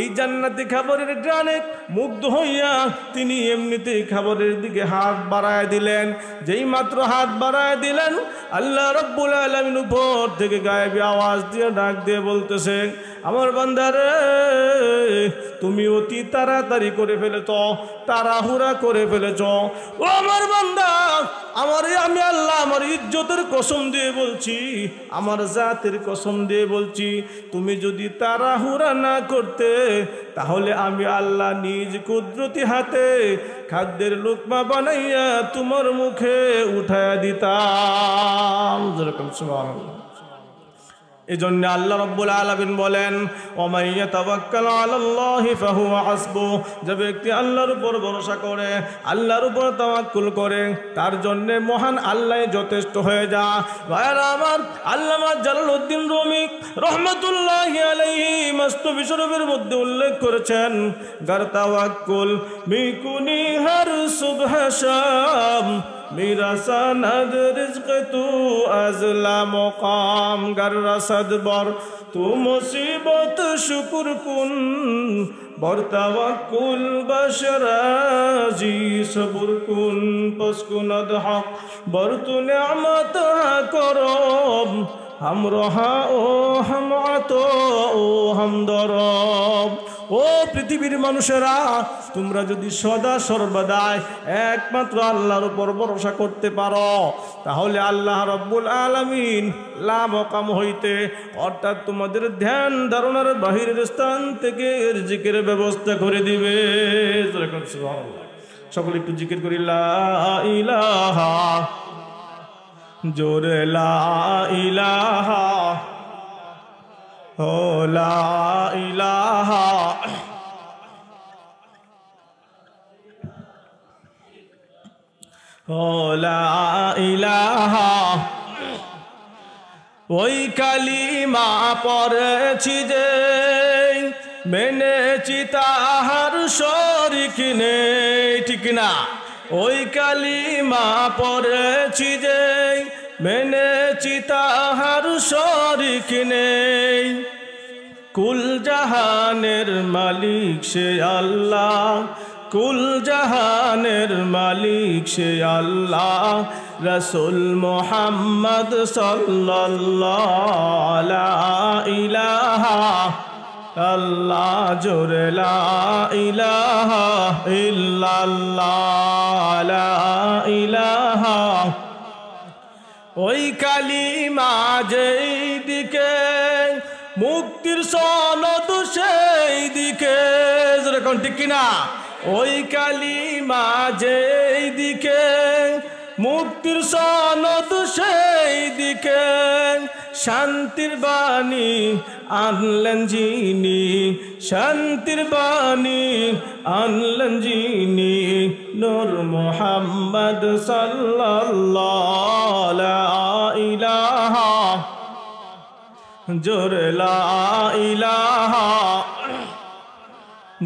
এই জান্নাতি খাবারের ডানে মুগ্ধ হইয়া তিনি এমনিতেই খাবারের দিকে হাত বাড়ায় দিলেন যেই মাত্র হাত বাড়ায় দিলেন আল্লাহ রব্বুল আলমিন উপর থেকে গায়েবী আওয়াজ দিয়ে ডাক দিয়ে বলতেছেন আমার বান্দারে তুমি অতি তাড়াতাড়ি করে ফেলেছ তাড়াহুড়া করে ফেলেছ ও আমার বান্দা আমার আমি আল্লাহ আমার ইজ্জতের কসম দিয়ে বলছি আমার জাতের কসম দিয়ে বলছি তুমি যদি তাড়াহুড়া না করতে তাহলে আমি আল্লাহ নিজ কুদরতি হাতে খাদ্যের লুকমা বানাইয়া তোমার মুখে উঠায় দিতাম যেরকম সুবহানাল্লাহ এজন্য আল্লাহ রব্বুল আলমিন বলেন ওমাইয়া তাবাক্কাল আলাল্লাহি ফাহুয়া হাসবু যে ব্যক্তি আল্লাহর উপর ভরসা করে আল্লাহর উপর তাওয়াক্কুল করে তার জন্যে মহান আল্লাহ যথেষ্ট হয়ে যা ভাইরা আমার আল্লামা উদ্দিন রমিক রহমতুল্লাহ আলাইহি মস্ত বিশ্বরূপের মধ্যে উল্লেখ করেছেন গার তাওয়াক্কুল মিকুনি হর শুভ میرسن رزق تو از مقام گر رسد بر تو مصیبت شکر کن بر توکل بشرازی صبر کن پس کند حق بر تو نعمت کرم هم رها و هم عطا و هم دراب ও পৃথিবীর মানুষেরা তোমরা যদি সদা সর্বদাই একমাত্র আল্লাহর উপর ভরসা করতে পারো তাহলে আল্লাহ রব্বুল আলমিন কাম হইতে অর্থাৎ তোমাদের ধ্যান ধারণার বাহিরের স্থান থেকে জিকের ব্যবস্থা করে দিবে সকলে একটু জিকির করি ইলাহা জোরে লা ইলাহা ও লা ইলাহা ও লা ইলাহা ওই কালিমা পড়েছি যে মেনেছি তাহার শরিক নেই ঠিক না ওই কালিমা পড়েছি যে মেনে চিতাহার শরিক নেই কুল জাহানের মালিক সে আল্লাহ কুল জাহানের মালিক সে আল্লাহ রসুল মোহাম্মদ ইলাহা আল্লাহ জোরলা ইলাহা ইল্লাল্লাহ ইলাহ ওই কালী যেই দিকে মুক্তির সনদ সেই দিকে যেরকম ঠিক কিনা ওই কালী যেই দিকে মুক্তির সনদ সেই দিকে শান্তির বাণী আনলেন যিনি শান্তির বাণী আনলেন যিনি নূর মোহাম্মদ সাল্লাহ জোর লাহ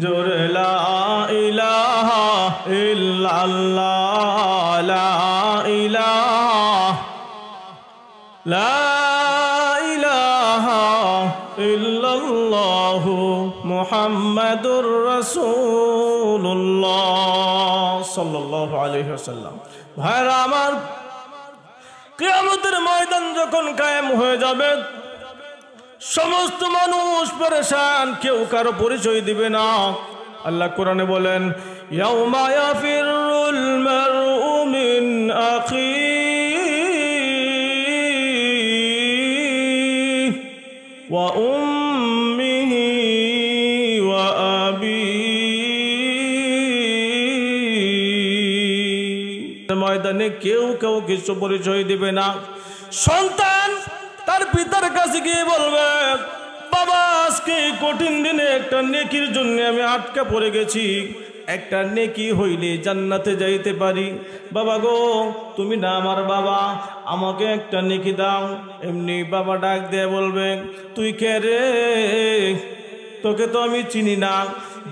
জোর লাহ ইল্লাল্লাহ লা ইলাহা লা মোহাম্মদুর রসুল্লাহ সাল্লাহ ভাইরা আমার কেয়ামতের ময়দান যখন কায়েম হয়ে যাবে সমস্ত মানুষ পরেশান কেউ কারো পরিচয় দিবে না আল্লাহ কোরআনে বলেন ইয়াউমায়া ওয়া ময়দানে কেউ কেউ কিছু পরিচয় দিবে না সন্তান তার পিতার কাছে গিয়ে বলবে বাবা আজকে কঠিন দিনে একটা নেকির জন্য আমি আটকে পড়ে গেছি একটা নেকি হইলে জান্নাতে যাইতে পারি বাবা গো তুমি না আমার বাবা আমাকে একটা নেকি দাও এমনি বাবা ডাক দিয়ে বলবে তুই কে রে তোকে তো আমি চিনি না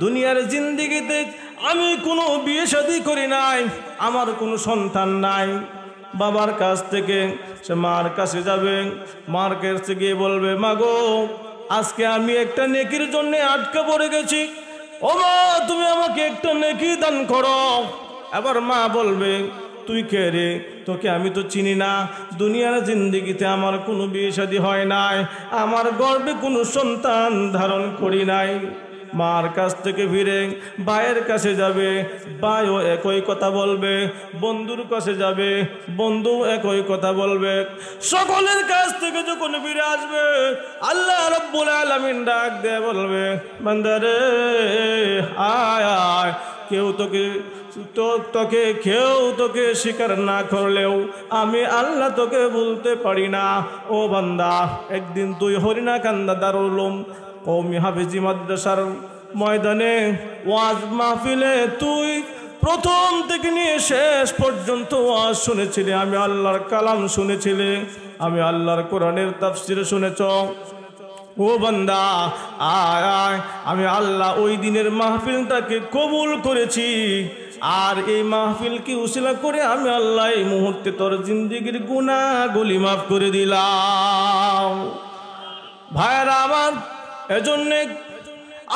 দুনিয়ার জিন্দিগিতে আমি কোনো বিয়ে শাদি করি নাই আমার কোনো সন্তান নাই বাবার কাছ থেকে সে মার কাছে যাবে মার কাছে গিয়ে বলবে মা গো আজকে আমি একটা নেকির জন্য আটকা পড়ে গেছি ও মা তুমি আমাকে একটা নেকি দান করো আবার মা বলবে তুই কে রে তোকে আমি তো চিনি না দুনিয়ার জিন্দিগিতে আমার কোনো বিয়ে শাদী হয় নাই আমার গর্বে কোনো সন্তান ধারণ করি নাই মার কাছ থেকে ফিরে বায়ের কাছে যাবে বায়ও একই কথা বলবে বন্ধুর কাছে যাবে বন্ধু একই কথা বলবে সকলের কাছ থেকে যখন ফিরে আসবে আল্লাহ রব্বুল আলমিন ডাক দিয়ে বলবে বান্দারে আয় আয় কেউ তোকে তোকে কেউ তোকে স্বীকার না করলেও আমি আল্লাহ তোকে বলতে পারি না ও বান্দা একদিন তুই হরিণা কান্দা দারুলুম কৌমি হাফিজি মাদ্রাসার ময়দানে ওয়াজ মাহফিলে তুই প্রথম থেকে নিয়ে শেষ পর্যন্ত ওয়াজ শুনেছিলে আমি আল্লাহর কালাম শুনেছিলে আমি আল্লাহর কোরআনের তাফসির শুনেছ ও বন্দা আয় আয় আমি আল্লাহ ওই দিনের মাহফিলটাকে কবুল করেছি আর এই মাহফিলকে উশিলা করে আমি আল্লাহ এই মুহূর্তে তোর জিন্দিগির গুণাগুলি মাফ করে দিলাম ভাইরা আমার এজন্যে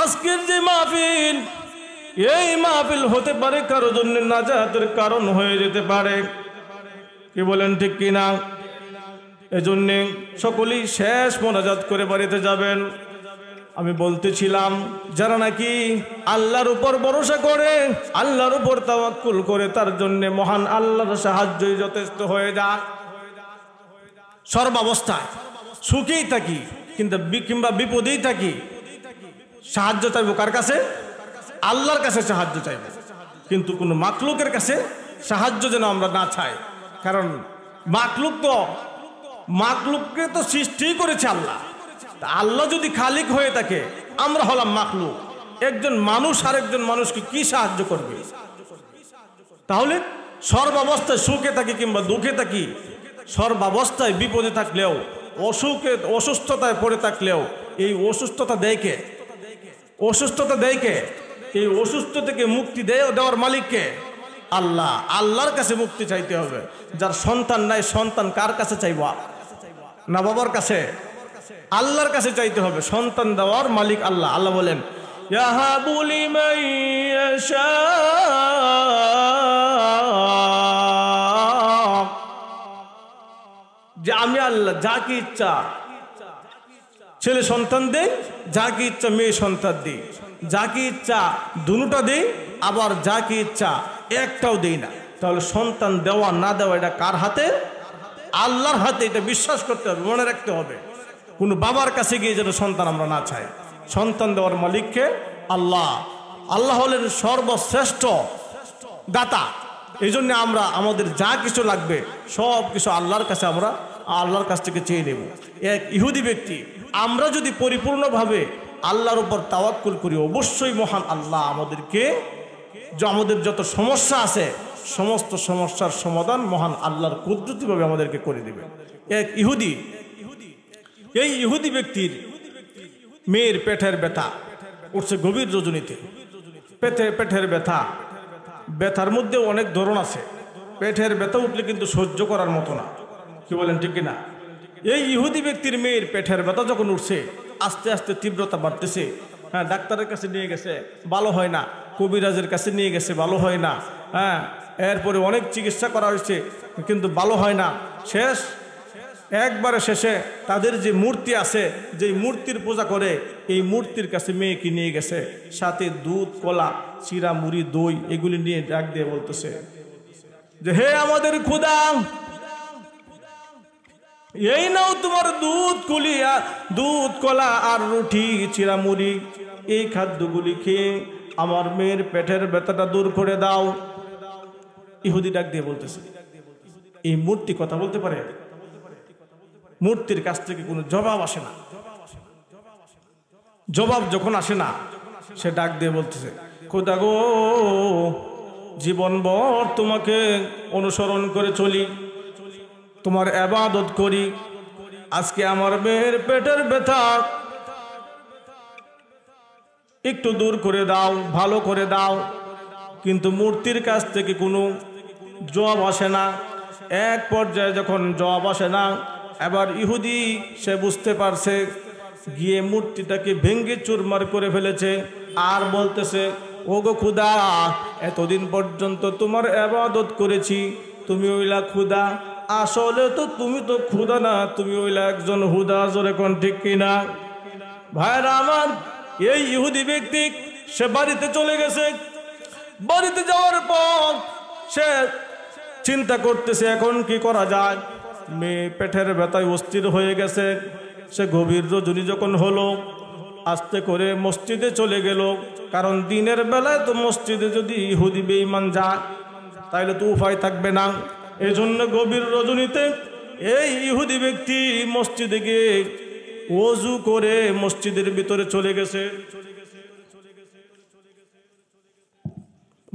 আজকের যে মাহফিল এই মাহফিল হতে পারে কারো জন্য নাজাহাতের কারণ হয়ে যেতে পারে কি বলেন ঠিক কিনা এজন্যে সকলেই শেষ মোনাজাত করে বাড়িতে যাবেন আমি বলতেছিলাম যারা নাকি আল্লাহর উপর ভরসা করে আল্লাহর উপর তাওয়াক্কুল করে তার জন্য মহান আল্লাহর সাহায্যই যথেষ্ট হয়ে যায় সর্বাবস্থায় সুখেই থাকি কিন্তু কিংবা বিপদেই থাকি সাহায্য চাইব কার কাছে আল্লাহর কাছে সাহায্য চাইব কিন্তু কোনো মাকলুকের কাছে সাহায্য যেন আমরা না চাই কারণ মাকলুক তো মাকলুককে তো সৃষ্টি করেছে আল্লাহ আল্লাহ যদি খালিক হয়ে থাকে আমরা হলাম মাকলুক একজন মানুষ আর একজন মানুষকে কি সাহায্য করবে তাহলে সর্বাবস্থায় সুখে থাকি কিংবা দুঃখে থাকি সর্বাবস্থায় বিপদে থাকলেও অসুখে অসুস্থতায় পড়ে থাকলেও এই অসুস্থতা দেয়কে অসুস্থতা দেয়কে এই অসুস্থ থেকে মুক্তি দেয় দেওয়ার মালিককে আল্লাহ আল্লাহর কাছে মুক্তি চাইতে হবে যার সন্তান নাই সন্তান কার কাছে চাইবা না বাবার কাছে আল্লাহর কাছে চাইতে হবে সন্তান দেওয়ার মালিক আল্লাহ আল্লাহ বলেন ইয়াহা বলি মাইয়া যে আমি আল্লাহ যা কি ইচ্ছা ছেলে সন্তান দেই যা কি ইচ্ছা মেয়ে সন্তান দিই যা কি ইচ্ছা দুটা দিই আবার যা কি ইচ্ছা একটাও দিই না তাহলে সন্তান দেওয়া না দেওয়া এটা কার হাতে আল্লাহর হাতে এটা বিশ্বাস করতে হবে মনে রাখতে হবে কোনো বাবার কাছে গিয়ে যেন সন্তান আমরা না চাই সন্তান দেওয়ার মালিককে আল্লাহ আল্লাহ হলেন সর্বশ্রেষ্ঠ দাতা এই আমরা আমাদের যা কিছু লাগবে সব কিছু আল্লাহর কাছে আমরা আল্লাহর কাছ থেকে চেয়ে নেব এক ইহুদি ব্যক্তি আমরা যদি পরিপূর্ণভাবে আল্লাহর উপর তাওয়াক্কুল করি অবশ্যই মহান আল্লাহ আমাদেরকে আমাদের যত সমস্যা আছে সমস্ত সমস্যার সমাধান মহান আল্লাহর কুদরতিভাবে আমাদেরকে করে দেবে এক ইহুদি এই ইহুদি ব্যক্তির মেয়ের পেটের ব্যথা উঠছে গভীর রজনীতে পেটে পেটের ব্যথা ব্যথার মধ্যে অনেক ধরন আছে পেটের ব্যথা উঠলে কিন্তু সহ্য করার মতো না কি বলেন ঠিক কিনা এই ইহুদি ব্যক্তির মেয়ের পেটের ব্যথা যখন উঠছে আস্তে আস্তে তীব্রতা বাড়তেছে হ্যাঁ ডাক্তারের কাছে নিয়ে গেছে ভালো হয় না কবিরাজের কাছে নিয়ে গেছে ভালো হয় না হ্যাঁ এরপরে অনেক চিকিৎসা করা হয়েছে কিন্তু ভালো হয় না শেষ একবারে শেষে তাদের যে মূর্তি আছে যে মূর্তির পূজা করে এই মূর্তির কাছে মেয়েকে নিয়ে গেছে সাথে দুধ কলা চিরা মুড়ি দই এগুলি নিয়ে ডাক দিয়ে বলতেছে যে হে আমাদের খুদাম এই নাও তোমার দুধ কলিয়া দুধ কলা আর রুটি চিরামুড়ি এই খাদ্যগুলি খেয়ে আমার মেয়ের পেটের ব্যথাটা দূর করে দাও ইহুদি ডাক দিয়ে বলতেছে এই মূর্তি কথা বলতে পারে মূর্তির কাছ থেকে কোনো জবাব আসে না জবাব যখন আসে না সে ডাক দিয়ে বলতেছে খোদা গো জীবন বর তোমাকে অনুসরণ করে চলি তোমার আবাদত করি আজকে আমার মেয়ের পেটের ব্যথা একটু দূর করে দাও ভালো করে দাও কিন্তু মূর্তির কাছ থেকে কোনো জব আসে না এক পর্যায়ে যখন জব আসে না এবার ইহুদি সে বুঝতে পারছে গিয়ে মূর্তিটাকে ভেঙ্গে চুরমার করে ফেলেছে আর বলতেছে ওগো খুদা এতদিন পর্যন্ত তোমার আবাদত করেছি তুমি ওইলা খুদা আসলে তো তুমি তো খুদা না তুমি ওইলা একজন হুদা জোরে কোন ঠিক কিনা ভাইরা আমার এই ইহুদি ব্যক্তি সে বাড়িতে চলে গেছে বাড়িতে যাওয়ার পর সে চিন্তা করতেছে এখন কি করা যায় মেয়ে পেটের ব্যথায় অস্থির হয়ে গেছে সে গভীর রজনী যখন হলো আস্তে করে মসজিদে চলে গেল কারণ দিনের বেলায় তো মসজিদে যদি ইহুদি বেইমান যায় তাইলে তো উপায় থাকবে না এজন্য গভীর রজনীতে এই ইহুদি ব্যক্তি মসজিদে গিয়ে অজু করে মসজিদের ভিতরে চলে গেছে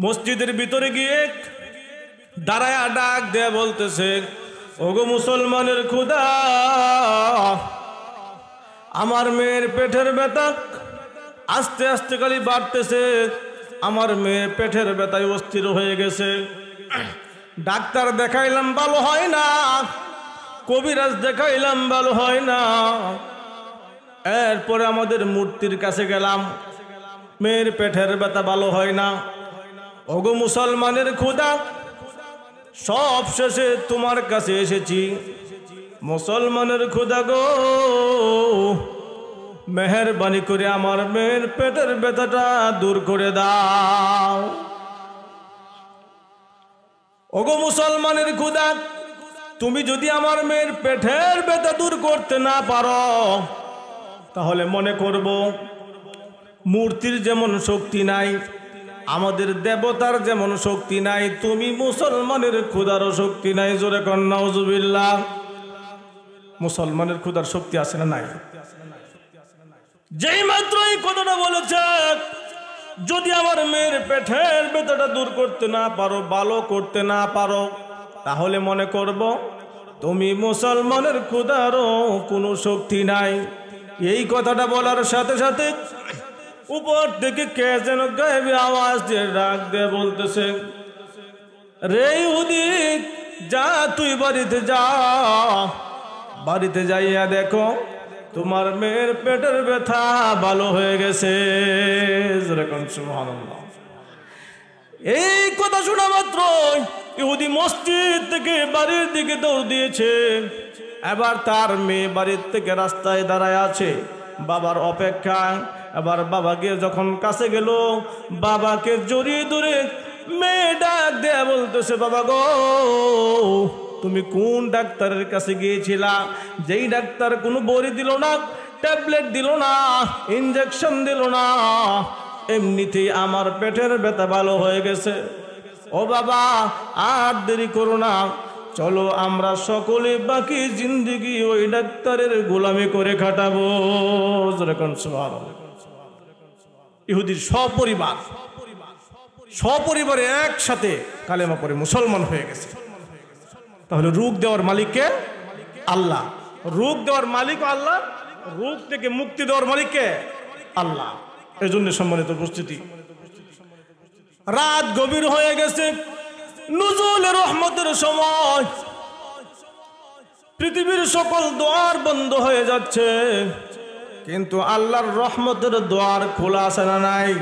মসজিদের ভিতরে গিয়ে দাঁড়ায় ডাক দেয়া বলতেছে ওগো মুসলমানের খুদা আমার মেয়ের পেটের ব্যথা আস্তে আস্তে খালি বাড়তেছে আমার মেয়ের পেটের ব্যথায় অস্থির হয়ে গেছে ডাক্তার দেখাইলাম ভালো হয় না কবিরাজ দেখাইলাম ভালো হয় না এরপরে আমাদের মূর্তির কাছে গেলাম মেয়ের পেটের ব্যথা ভালো হয় না অগো মুসলমানের ক্ষুদা সব শেষে তোমার কাছে এসেছি মুসলমানের ক্ষুদা গো মেহরবানি করে আমার মেয়ের পেটের ব্যথাটা দূর করে দাও ওগো মুসলমানের খুদা তুমি যদি আমার মেয়ের পেটের ব্যথা দূর করতে না পারো তাহলে মনে করব মূর্তির যেমন শক্তি নাই আমাদের দেবতার যেমন শক্তি নাই তুমি মুসলমানের ক্ষুদারও শক্তি নাই জোরে কন্যাউজুবিল্লা মুসলমানের ক্ষুদার শক্তি আছে না নাই যেই মাত্র এই কথাটা বলেছে যদি আমার মেয়ের পেটের ভেতরটা দূর করতে না পারো ভালো করতে না পারো তাহলে মনে করব তুমি মুসলমানের ক্ষুদারও কোনো শক্তি নাই এই কথাটা বলার সাথে সাথে উপর থেকে কে যেন গায়েবী আওয়াজ দিয়ে ডাক দিয়ে বলতেছে রে উদিত যা তুই বাড়িতে যা বাড়িতে যাইয়া দেখো তোমার মেয়ের পেটের ব্যথা ভালো হয়ে গেছে এই কথা শোনা মাত্র ইহুদি মসজিদ থেকে বাড়ির দিকে দৌড় দিয়েছে এবার তার মেয়ে বাড়ির থেকে রাস্তায় দাঁড়ায় আছে বাবার অপেক্ষা এবার বাবাকে যখন কাছে গেল বাবাকে জড়িয়ে ধরে মেয়ে ডাক দেয়া বলতেছে বাবা গো তুমি কোন ডাক্তারের কাছে গিয়েছিলা যেই ডাক্তার কোনো বড়ি দিল না ট্যাবলেট দিল না ইঞ্জেকশন দিল না এমনিতেই আমার পেটের ব্যথা ভালো হয়ে গেছে ও বাবা আর দেরি করো না চলো আমরা সকলে বাকি জিন্দিগি ওই ডাক্তারের গোলামি করে খাটাবো ইহুদির সপরিবার সপরিবারে একসাথে কালেমা পরে মুসলমান হয়ে গেছে তাহলে রুখ দেওয়ার মালিককে আল্লাহ রুখ দেওয়ার মালিক আল্লাহ রোগ থেকে মুক্তি দেওয়ার মালিককে আল্লাহ এই জন্য সম্মানিত উপস্থিতি রাত গভীর হয়ে গেছে নজুল রহমতের সময় পৃথিবীর সকল দোয়ার বন্ধ হয়ে যাচ্ছে কিন্তু আল্লাহর রহমতের দোয়ার খোলা আছে না নাই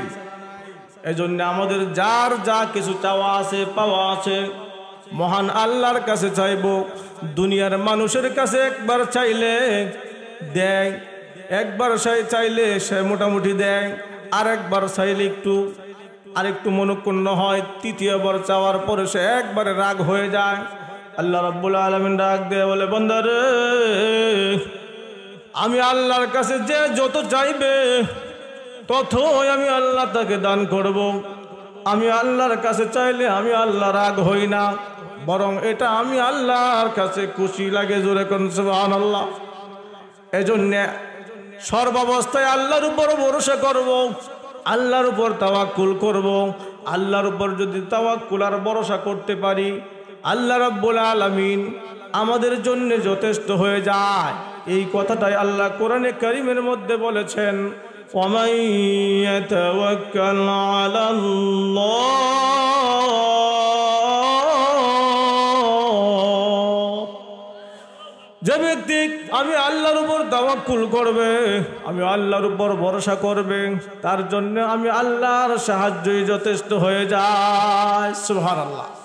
এজন্য আমাদের যার যা কিছু চাওয়া আছে পাওয়া আছে মহান আল্লাহর কাছে চাইব দুনিয়ার মানুষের কাছে একবার চাইলে দেয় একবার সে চাইলে সে মোটামুটি দেয় আরেকবার চাইলে একটু আরেকটু মনক্ষুণ্ণ হয় তৃতীয়বার চাওয়ার পরে সে একবারে রাগ হয়ে যায় আল্লাহ রব্বুল আলমিন রাগ দেয় বলে বন্ধার আমি আল্লাহর কাছে যে যত চাইবে ততই আমি আল্লাহ তাকে দান করব। আমি আল্লাহর কাছে চাইলে আমি আল্লাহ রাগ হই না বরং এটা আমি আল্লাহর কাছে খুশি লাগে জোরে কনসবান আল্লাহ এজন্য সর্বাবস্থায় আল্লাহর উপর ভরসা করব। আল্লাহর উপর তাওয়াক্কুল করব। আল্লাহর উপর যদি তাওয়াক্কুল আর ভরসা করতে পারি আল্লাহ রব্বুল আলমিন আমাদের জন্য যথেষ্ট হয়ে যায় এই কথাটাই আল্লাহ কোরআনে করিমের মধ্যে বলেছেন ومن يتوكل على ব্যক্তি আমি আল্লাহর উপর দাওয়াক্কুল করবে আমি আল্লাহর উপর ভরসা করবে তার জন্য আমি আল্লাহর সাহায্যই যথেষ্ট হয়ে যায় সুহার আল্লাহ